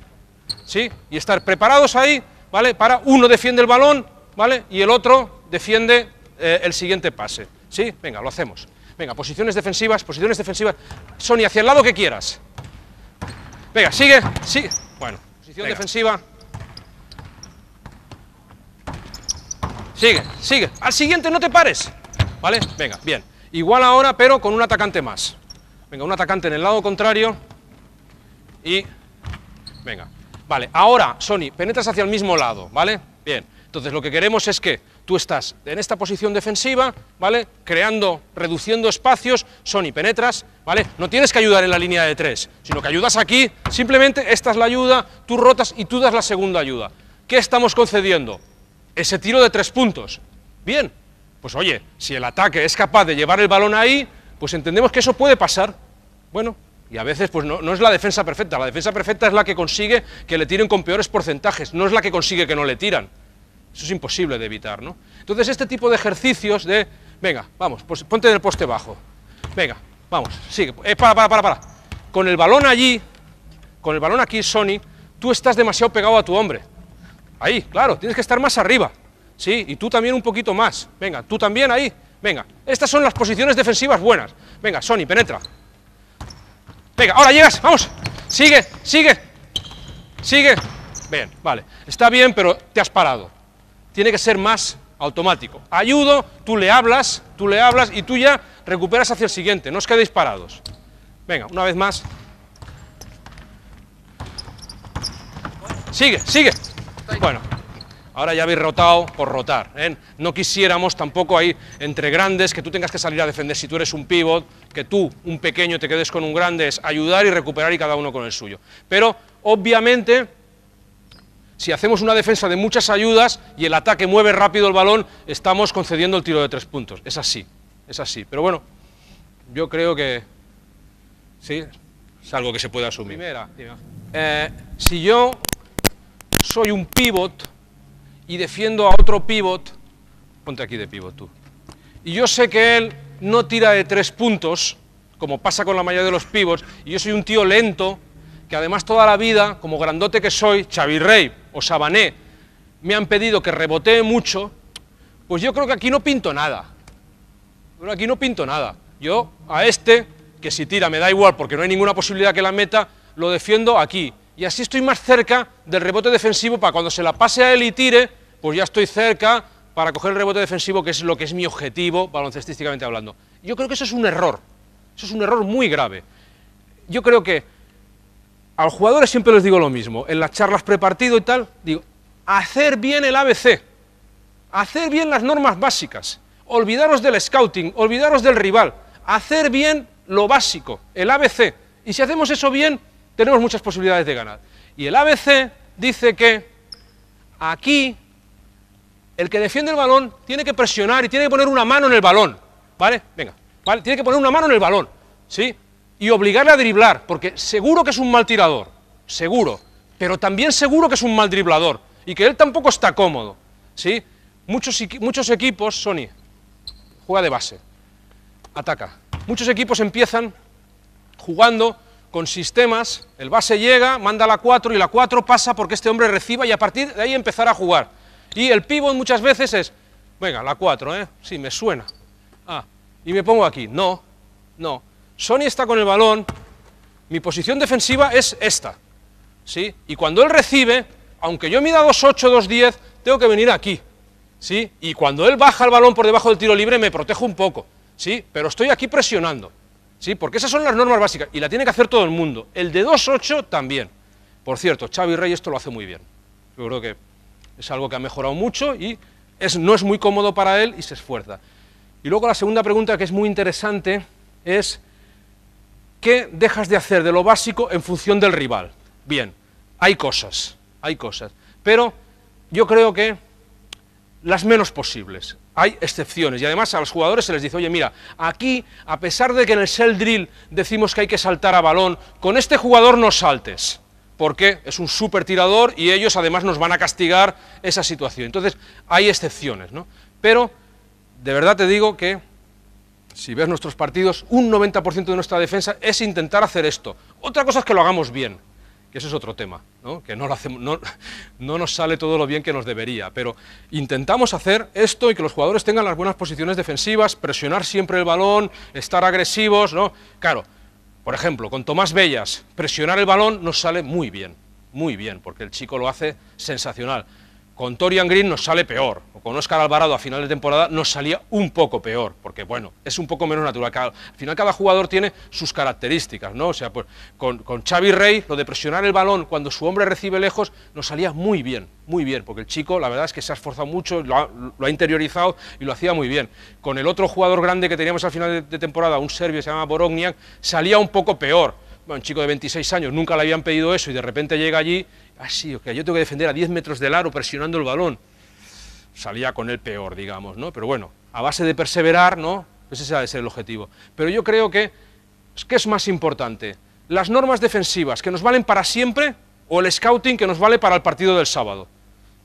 ¿Sí? Y estar preparados ahí, ¿vale? Para uno defiende el balón, ¿vale? Y el otro defiende eh, el siguiente pase. ¿Sí? Venga, lo hacemos. Venga, posiciones defensivas, posiciones defensivas. Sony, hacia el lado que quieras. Venga, sigue, sigue. Bueno, posición defensiva. Sigue, sigue. Al siguiente no te pares. ¿Vale? Venga, bien. Igual ahora, pero con un atacante más. Venga, un atacante en el lado contrario. Y... Venga. Vale, ahora, Sony, penetras hacia el mismo lado, ¿vale? Bien. Entonces, lo que queremos es que tú estás en esta posición defensiva, ¿vale? Creando, reduciendo espacios, son y penetras, ¿vale? No tienes que ayudar en la línea de tres, sino que ayudas aquí, simplemente esta es la ayuda, tú rotas y tú das la segunda ayuda. ¿Qué estamos concediendo? Ese tiro de tres puntos. Bien, pues oye, si el ataque es capaz de llevar el balón ahí, pues entendemos que eso puede pasar. Bueno, y a veces pues no, no es la defensa perfecta, la defensa perfecta es la que consigue que le tiren con peores porcentajes, no es la que consigue que no le tiran. Eso es imposible de evitar, ¿no? Entonces este tipo de ejercicios de, venga, vamos, pues, ponte en el poste bajo, venga, vamos, sigue, eh, para, para, para, para. Con el balón allí, con el balón aquí, Sony, tú estás demasiado pegado a tu hombre. Ahí, claro, tienes que estar más arriba, ¿sí? Y tú también un poquito más, venga, tú también ahí, venga. Estas son las posiciones defensivas buenas. Venga, Sony, penetra. Venga, ahora llegas, vamos, sigue, sigue, sigue. Bien, vale, está bien, pero te has parado tiene que ser más automático. Ayudo, tú le hablas, tú le hablas y tú ya recuperas hacia el siguiente, no os quedéis parados. Venga, una vez más. Sigue, sigue. Bueno, ahora ya habéis rotado por rotar. ¿eh? No quisiéramos tampoco ahí entre grandes que tú tengas que salir a defender si tú eres un pivot, que tú, un pequeño, te quedes con un grande, es ayudar y recuperar y cada uno con el suyo. Pero, obviamente, si hacemos una defensa de muchas ayudas y el ataque mueve rápido el balón, estamos concediendo el tiro de tres puntos. Es así, es así. Pero bueno, yo creo que sí, es algo que se puede asumir. Primera, eh, si yo soy un pivot y defiendo a otro pivot, ponte aquí de pivot tú, y yo sé que él no tira de tres puntos, como pasa con la mayoría de los pivots, y yo soy un tío lento, que además toda la vida, como grandote que soy, Chavirrey o Sabané me han pedido que rebotee mucho, pues yo creo que aquí no pinto nada. aquí no pinto nada. Yo a este, que si tira me da igual porque no hay ninguna posibilidad que la meta, lo defiendo aquí. Y así estoy más cerca del rebote defensivo para cuando se la pase a él y tire, pues ya estoy cerca para coger el rebote defensivo, que es lo que es mi objetivo baloncestísticamente hablando. Yo creo que eso es un error. Eso es un error muy grave. Yo creo que a los jugadores siempre les digo lo mismo, en las charlas prepartido y tal, digo, hacer bien el ABC, hacer bien las normas básicas, olvidaros del scouting, olvidaros del rival, hacer bien lo básico, el ABC. Y si hacemos eso bien, tenemos muchas posibilidades de ganar. Y el ABC dice que aquí el que defiende el balón tiene que presionar y tiene que poner una mano en el balón, ¿vale? Venga, ¿vale? Tiene que poner una mano en el balón, ¿sí? y obligarle a driblar, porque seguro que es un mal tirador, seguro, pero también seguro que es un mal driblador y que él tampoco está cómodo, ¿sí? Muchos, muchos equipos, Sony, juega de base, ataca. Muchos equipos empiezan jugando con sistemas, el base llega, manda la 4 y la 4 pasa porque este hombre reciba y a partir de ahí empezar a jugar. Y el pivot muchas veces es, venga, la 4, ¿eh? Sí, me suena. Ah, y me pongo aquí. No, no. Sony está con el balón, mi posición defensiva es esta. ¿sí? Y cuando él recibe, aunque yo mida 2-8, 2-10, tengo que venir aquí. ¿sí? Y cuando él baja el balón por debajo del tiro libre, me protejo un poco. ¿sí? Pero estoy aquí presionando. ¿sí? Porque esas son las normas básicas y la tiene que hacer todo el mundo. El de 28 también. Por cierto, Xavi Rey esto lo hace muy bien. Yo creo que es algo que ha mejorado mucho y es, no es muy cómodo para él y se esfuerza. Y luego la segunda pregunta, que es muy interesante, es ¿Qué dejas de hacer de lo básico en función del rival? Bien, hay cosas, hay cosas, pero yo creo que las menos posibles. Hay excepciones y además a los jugadores se les dice, oye, mira, aquí, a pesar de que en el shell drill decimos que hay que saltar a balón, con este jugador no saltes, porque es un súper tirador y ellos además nos van a castigar esa situación. Entonces, hay excepciones, ¿no? Pero, de verdad te digo que si ves nuestros partidos, un 90% de nuestra defensa es intentar hacer esto. Otra cosa es que lo hagamos bien, que ese es otro tema, ¿no? que no, nos sale todo lo bien que nos debería, pero intentamos hacer esto y que los jugadores tengan las buenas posiciones defensivas, presionar siempre el balón, estar agresivos, ¿no? Claro, por ejemplo, con Tomás Bellas, presionar el balón nos sale muy bien, muy bien, porque el chico lo hace sensacional con Torian Green nos sale peor, o con Oscar Alvarado a final de temporada nos salía un poco peor, porque bueno, es un poco menos natural. al final cada jugador tiene sus características, ¿no? O sea, pues con, con Xavi Rey, lo de presionar el balón cuando su hombre recibe lejos, nos salía muy bien, muy bien, porque el chico la verdad es que se ha esforzado mucho, lo ha, interiorizado y lo hacía muy bien. Con el otro jugador grande que teníamos al final de, temporada, un serbio, se llama Borognian, salía un poco peor. Bueno, un chico de 26 años, nunca le habían pedido eso y de repente llega allí así, ah, sí, yo tengo que defender a 10 metros del aro presionando el balón. Salía con el peor, digamos, ¿no? Pero bueno, a base de perseverar, ¿no? Ese ha de ser el objetivo. Pero yo creo que, ¿qué es más importante? ¿Las normas defensivas que nos valen para siempre o el scouting que nos vale para el partido del sábado?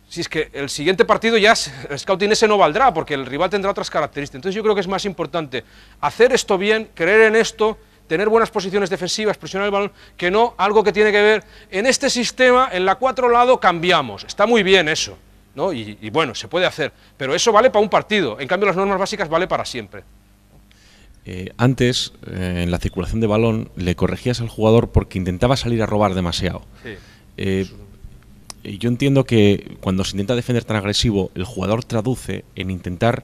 Si es que el siguiente partido ya, el scouting ese no valdrá porque el rival tendrá otras características. Entonces yo creo que es más importante hacer esto bien, creer en esto tener buenas posiciones defensivas, presionar el balón, que no algo que tiene que ver en este sistema, en la cuatro lado cambiamos. Está muy bien eso, ¿no? Y, bueno, se puede hacer, pero eso vale para un partido. En cambio, las normas básicas vale para siempre. Eh, antes, eh, en la circulación de balón, le corregías al jugador porque intentaba salir a robar demasiado. Eh, yo entiendo que cuando se intenta defender tan agresivo, el jugador traduce en intentar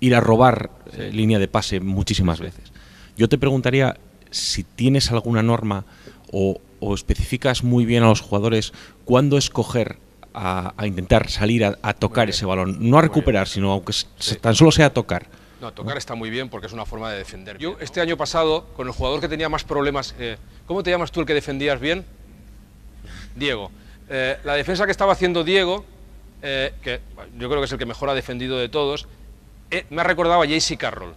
ir a robar línea de pase muchísimas veces. Yo te preguntaría, si tienes alguna norma o, especificas muy bien a los jugadores cuándo escoger a, intentar salir a, tocar ese balón, no a recuperar, sino aunque tan solo sea tocar. No, tocar está muy bien porque es una forma de defender. Yo este año pasado, con el jugador que tenía más problemas, eh, ¿cómo te llamas tú el que defendías bien? Diego. Eh, la defensa que estaba haciendo Diego, eh, que yo creo que es el que mejor ha defendido de todos, me ha recordado a JC Carroll.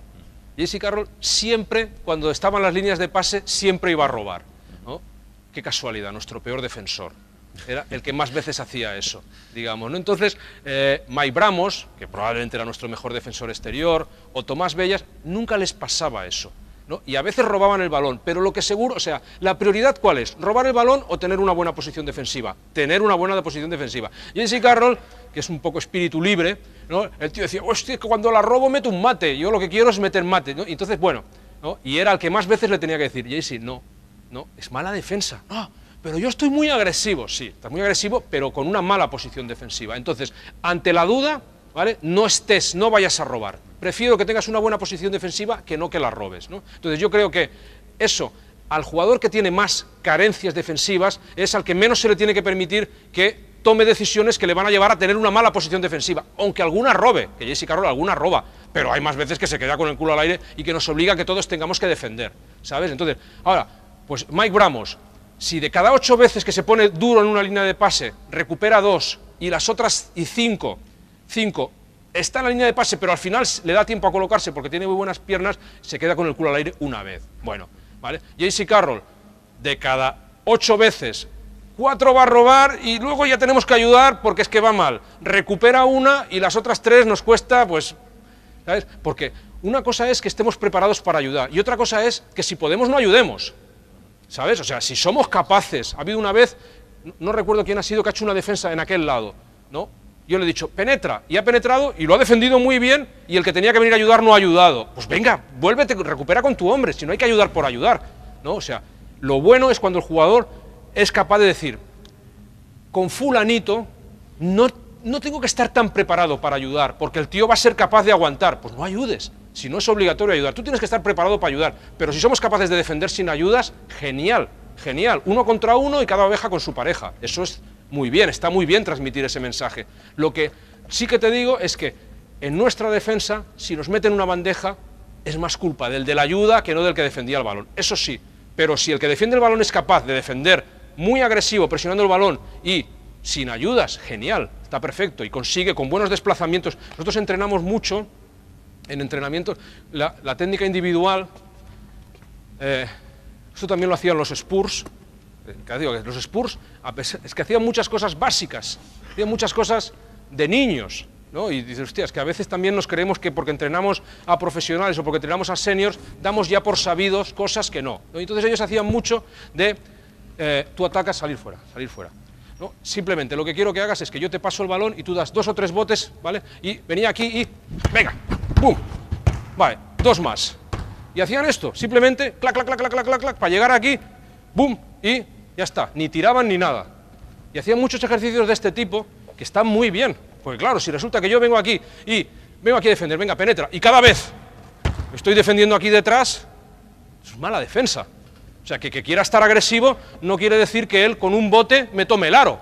Jesse Carroll siempre, cuando estaban las líneas de pase, siempre iba a robar. ¿no? Qué casualidad, nuestro peor defensor. Era el que más veces hacía eso, digamos. Entonces, eh, Bramos, que probablemente era nuestro mejor defensor exterior, o Tomás Bellas, nunca les pasaba eso. Y a veces robaban el balón, pero lo que seguro, o sea, la prioridad cuál es, robar el balón o tener una buena posición defensiva, tener una buena posición defensiva. Jesse Carroll, que es un poco espíritu libre, el tío decía, hostia, cuando la robo meto un mate, yo lo que quiero es meter mate, Y entonces, bueno, Y era el que más veces le tenía que decir, Jaycee, no, no, es mala defensa. Ah, pero yo estoy muy agresivo, sí, estás muy agresivo, pero con una mala posición defensiva. Entonces, ante la duda, ¿vale? No estés, no vayas a robar. Prefiero que tengas una buena posición defensiva que no que la robes, Entonces, yo creo que eso al jugador que tiene más carencias defensivas es al que menos se le tiene que permitir que tome decisiones que le van a llevar a tener una mala posición defensiva, aunque alguna robe, que Jesse Carroll alguna roba, pero hay más veces que se queda con el culo al aire y que nos obliga a que todos tengamos que defender, ¿sabes? Entonces, ahora, pues Mike Bramos, si de cada ocho veces que se pone duro en una línea de pase, recupera dos y las otras y cinco, cinco está en la línea de pase, pero al final le da tiempo a colocarse porque tiene muy buenas piernas, se queda con el culo al aire una vez. Bueno, ¿vale? Jesse Carroll, de cada ocho veces cuatro va a robar y luego ya tenemos que ayudar porque es que va mal. Recupera una y las otras tres nos cuesta, pues, ¿sabes? Porque una cosa es que estemos preparados para ayudar y otra cosa es que si podemos no ayudemos, ¿sabes? O sea, si somos capaces, ha habido una vez, no recuerdo quién ha sido, que ha hecho una defensa en aquel lado, ¿no? Yo le he dicho, penetra, y ha penetrado y lo ha defendido muy bien y el que tenía que venir a ayudar no ha ayudado. Pues venga, vuélvete, recupera con tu hombre, si no hay que ayudar por ayudar, ¿no? O sea, lo bueno es cuando el jugador es capaz de decir, con fulanito no, no tengo que estar tan preparado para ayudar, porque el tío va a ser capaz de aguantar. Pues no ayudes, si no es obligatorio ayudar. Tú tienes que estar preparado para ayudar, pero si somos capaces de defender sin ayudas, genial, genial. Uno contra uno y cada oveja con su pareja. Eso es muy bien, está muy bien transmitir ese mensaje. Lo que sí que te digo es que en nuestra defensa, si nos meten una bandeja, es más culpa del de la ayuda que no del que defendía el balón. Eso sí, pero si el que defiende el balón es capaz de defender muy agresivo, presionando el balón y sin ayudas, genial, está perfecto y consigue con buenos desplazamientos. Nosotros entrenamos mucho en entrenamiento, la, técnica individual. Eh, eso también lo hacían los Spurs. Eh, los Spurs es que hacían muchas cosas básicas, hacían muchas cosas de niños. Y hostias, que a veces también nos creemos que porque entrenamos a profesionales o porque entrenamos a seniors, damos ya por sabidos cosas que ¿no? Entonces ellos hacían mucho de eh, tú atacas salir fuera, salir fuera. Simplemente lo que quiero que hagas es que yo te paso el balón y tú das dos o tres botes, ¿vale? Y venía aquí y venga, ¡pum! Vale, dos más. Y hacían esto, simplemente clac, clac, clac, clac, clac, clac, clac, para llegar aquí, boom, Y ya está, ni tiraban ni nada. Y hacían muchos ejercicios de este tipo que están muy bien, porque claro, si resulta que yo vengo aquí y vengo aquí a defender, venga, penetra, y cada vez estoy defendiendo aquí detrás, es mala defensa. O sea, que que quiera estar agresivo no quiere decir que él con un bote me tome el aro.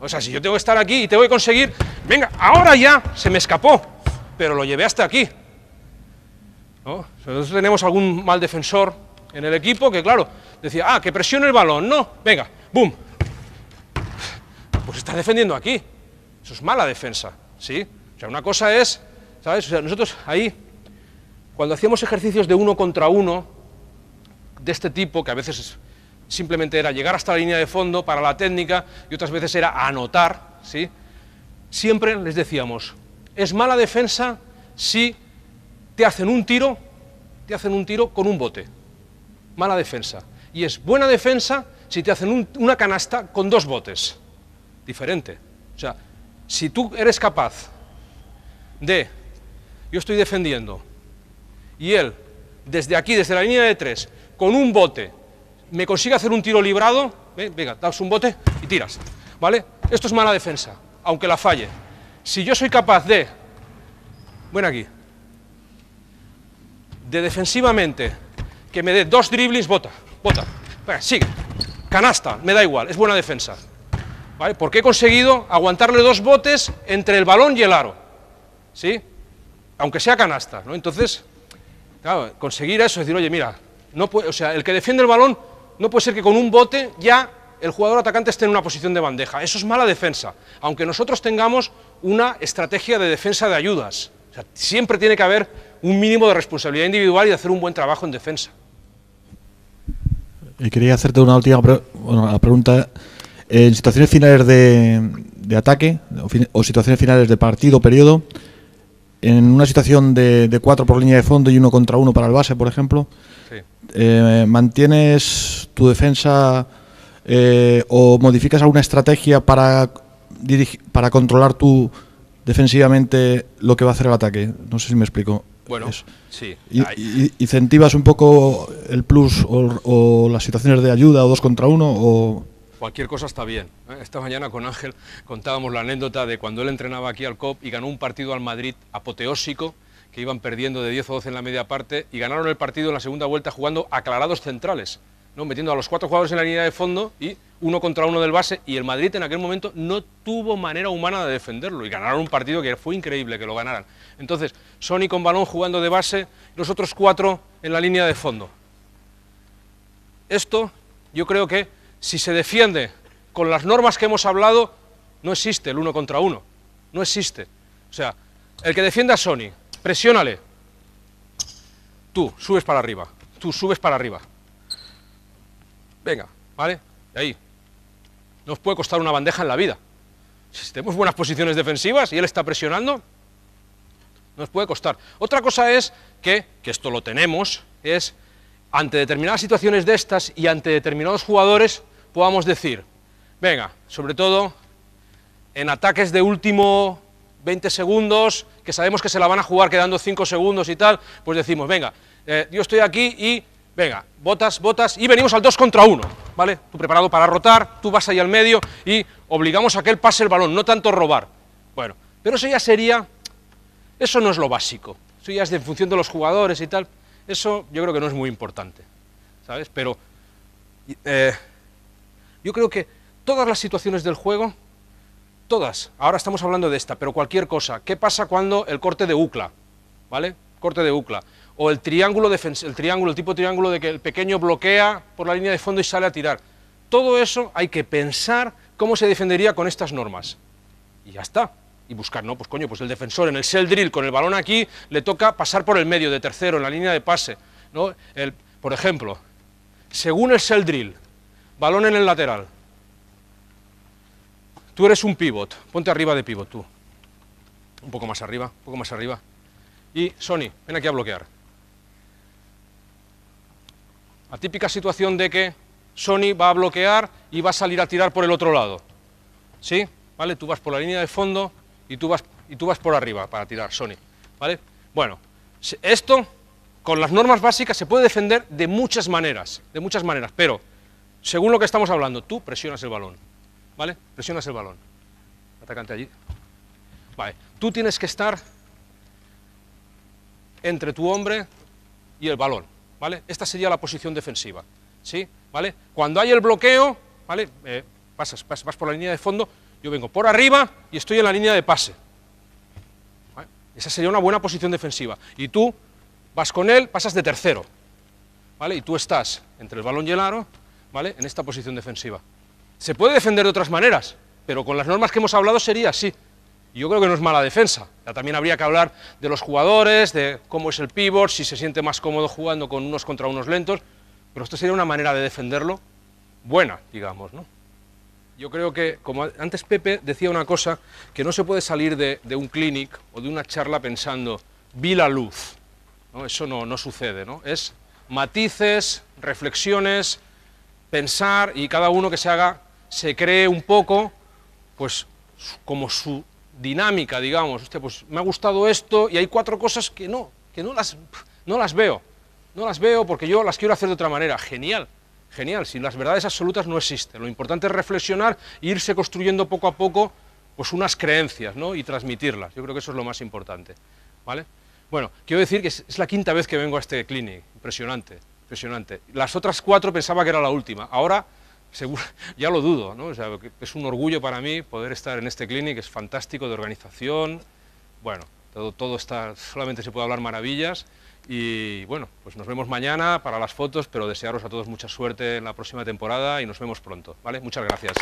O sea, si yo tengo que estar aquí y te voy a conseguir, venga, ahora ya se me escapó, pero lo llevé hasta aquí. Nosotros tenemos algún mal defensor en el equipo que, claro, decía, ah, que presione el balón, no, venga, boom. Pues está defendiendo aquí. Eso es mala defensa, ¿sí? O sea, una cosa es, ¿sabes? nosotros ahí, cuando hacíamos ejercicios de uno contra uno, de este tipo, que a veces simplemente era llegar hasta la línea de fondo para la técnica y otras veces era anotar, ¿sí? siempre les decíamos, es mala defensa si te hacen un tiro, te hacen un tiro con un bote. Mala defensa. Y es buena defensa si te hacen una canasta con dos botes. Diferente. O sea, si tú eres capaz de, yo estoy defendiendo, y él, desde aquí, desde la línea de tres, con un bote me consigue hacer un tiro librado, ¿eh? venga, das un bote y tiras. ¿Vale? Esto es mala defensa, aunque la falle. Si yo soy capaz de, bueno aquí, de defensivamente, que me dé dos driblings, bota, bota, venga, sigue, canasta, me da igual, es buena defensa. ¿Vale? Porque he conseguido aguantarle dos botes entre el balón y el aro. ¿Sí? Aunque sea canasta, ¿no? Entonces, claro, conseguir eso, es decir, oye, mira, o sea, el que defiende el balón no puede ser que con un bote ya el jugador atacante esté en una posición de bandeja. Eso es mala defensa, aunque nosotros tengamos una estrategia de defensa de ayudas. siempre tiene que haber un mínimo de responsabilidad individual y de hacer un buen trabajo en defensa. Y eh, quería hacerte una última pregunta. En situaciones finales de, ataque o, situaciones finales de partido, periodo, en una situación de, de cuatro por línea de fondo y uno contra uno para el base, por ejemplo, eh, mantienes tu defensa eh, o modificas alguna estrategia para, para controlar tú defensivamente lo que va a hacer el ataque. No sé si me explico. Bueno, sí. ¿Incentivas un poco el plus o, o, las situaciones de ayuda o dos contra uno? O... Cualquier cosa está bien. ¿eh? Esta mañana con Ángel contábamos la anécdota de cuando él entrenaba aquí al COP y ganó un partido al Madrid apoteósico que iban perdiendo de 10 o 12 en la media parte y ganaron el partido en la segunda vuelta jugando aclarados centrales, ¿no? metiendo a los cuatro jugadores en la línea de fondo y uno contra uno del base y el Madrid en aquel momento no tuvo manera humana de defenderlo y ganaron un partido que fue increíble que lo ganaran. Entonces, Sony con balón jugando de base, los otros cuatro en la línea de fondo. Esto yo creo que si se defiende con las normas que hemos hablado, no existe el uno contra uno, no existe. O sea, el que defienda a Sony, Presiónale. Tú, subes para arriba. Tú, subes para arriba. Venga, ¿vale? De ahí. Nos puede costar una bandeja en la vida. Si tenemos buenas posiciones defensivas y él está presionando, nos puede costar. Otra cosa es que, que esto lo tenemos, es ante determinadas situaciones de estas y ante determinados jugadores podamos decir, venga, sobre todo en ataques de último 20 segundos, que sabemos que se la van a jugar quedando 5 segundos y tal, pues decimos, venga, eh, yo estoy aquí y, venga, botas, botas, y venimos al 2 contra 1, ¿vale? Tú preparado para rotar, tú vas ahí al medio y obligamos a que él pase el balón, no tanto robar. Bueno, pero eso ya sería, eso no es lo básico, eso ya es en función de los jugadores y tal, eso yo creo que no es muy importante, ¿sabes? Pero eh, yo creo que todas las situaciones del juego todas. Ahora estamos hablando de esta, pero cualquier cosa. ¿Qué pasa cuando el corte de UCLA, ¿vale? Corte de UCLA. O el triángulo, el triángulo, el tipo triángulo de que el pequeño bloquea por la línea de fondo y sale a tirar. Todo eso hay que pensar cómo se defendería con estas normas. Y ya está. Y buscar, no, pues coño, pues el defensor en el sell drill con el balón aquí le toca pasar por el medio de tercero, en la línea de pase. ¿no? por ejemplo, según el sell drill, balón en el lateral, Tú eres un pivot, ponte arriba de pivot tú. Un poco más arriba, un poco más arriba. Y Sony, ven aquí a bloquear. típica situación de que Sony va a bloquear y va a salir a tirar por el otro lado. ¿Sí? ¿Vale? Tú vas por la línea de fondo y tú vas, y tú vas por arriba para tirar, Sony. ¿Vale? Bueno, esto con las normas básicas se puede defender de muchas maneras, de muchas maneras, pero según lo que estamos hablando, tú presionas el balón. ¿vale? Presionas el balón. Atacante allí. Vale, tú tienes que estar entre tu hombre y el balón, ¿vale? Esta sería la posición defensiva, ¿sí? ¿Vale? Cuando hay el bloqueo, ¿vale? Eh, pasas, vas por la línea de fondo, yo vengo por arriba y estoy en la línea de pase. Esa sería una buena posición defensiva. Y tú vas con él, pasas de tercero, ¿vale? Y tú estás entre el balón y el aro, ¿vale? En esta posición defensiva. Se puede defender de otras maneras, pero con las normas que hemos hablado sería así. Yo creo que no es mala defensa. También habría que hablar de los jugadores, de cómo es el pívot, si se siente más cómodo jugando con unos contra unos lentos, pero esto sería una manera de defenderlo buena, digamos, ¿no? Yo creo que, como antes Pepe decía una cosa, que no se puede salir de, un clinic o de una charla pensando, vi la luz. Eso no, no sucede, ¿no? Es matices, reflexiones, pensar y cada uno que se haga se cree un poco, pues, como su dinámica, digamos. Usted, pues, me ha gustado esto y hay cuatro cosas que no, que no las, veo. No las veo porque yo las quiero hacer de otra manera. Genial, genial. Si las verdades absolutas no existen. Lo importante es reflexionar e irse construyendo poco a poco pues unas creencias ¿no? y transmitirlas. Yo creo que eso es lo más importante. ¿vale? Bueno, quiero decir que es, es la quinta vez que vengo a este clinic. Impresionante, impresionante. Las otras cuatro pensaba que era la última. Ahora Seguro, ya lo dudo, ¿no? es un orgullo para mí poder estar en este clinic, es fantástico de organización, bueno, todo, todo está, solamente se puede hablar maravillas y bueno, pues nos vemos mañana para las fotos, pero desearos a todos mucha suerte en la próxima temporada y nos vemos pronto, ¿vale? Muchas gracias.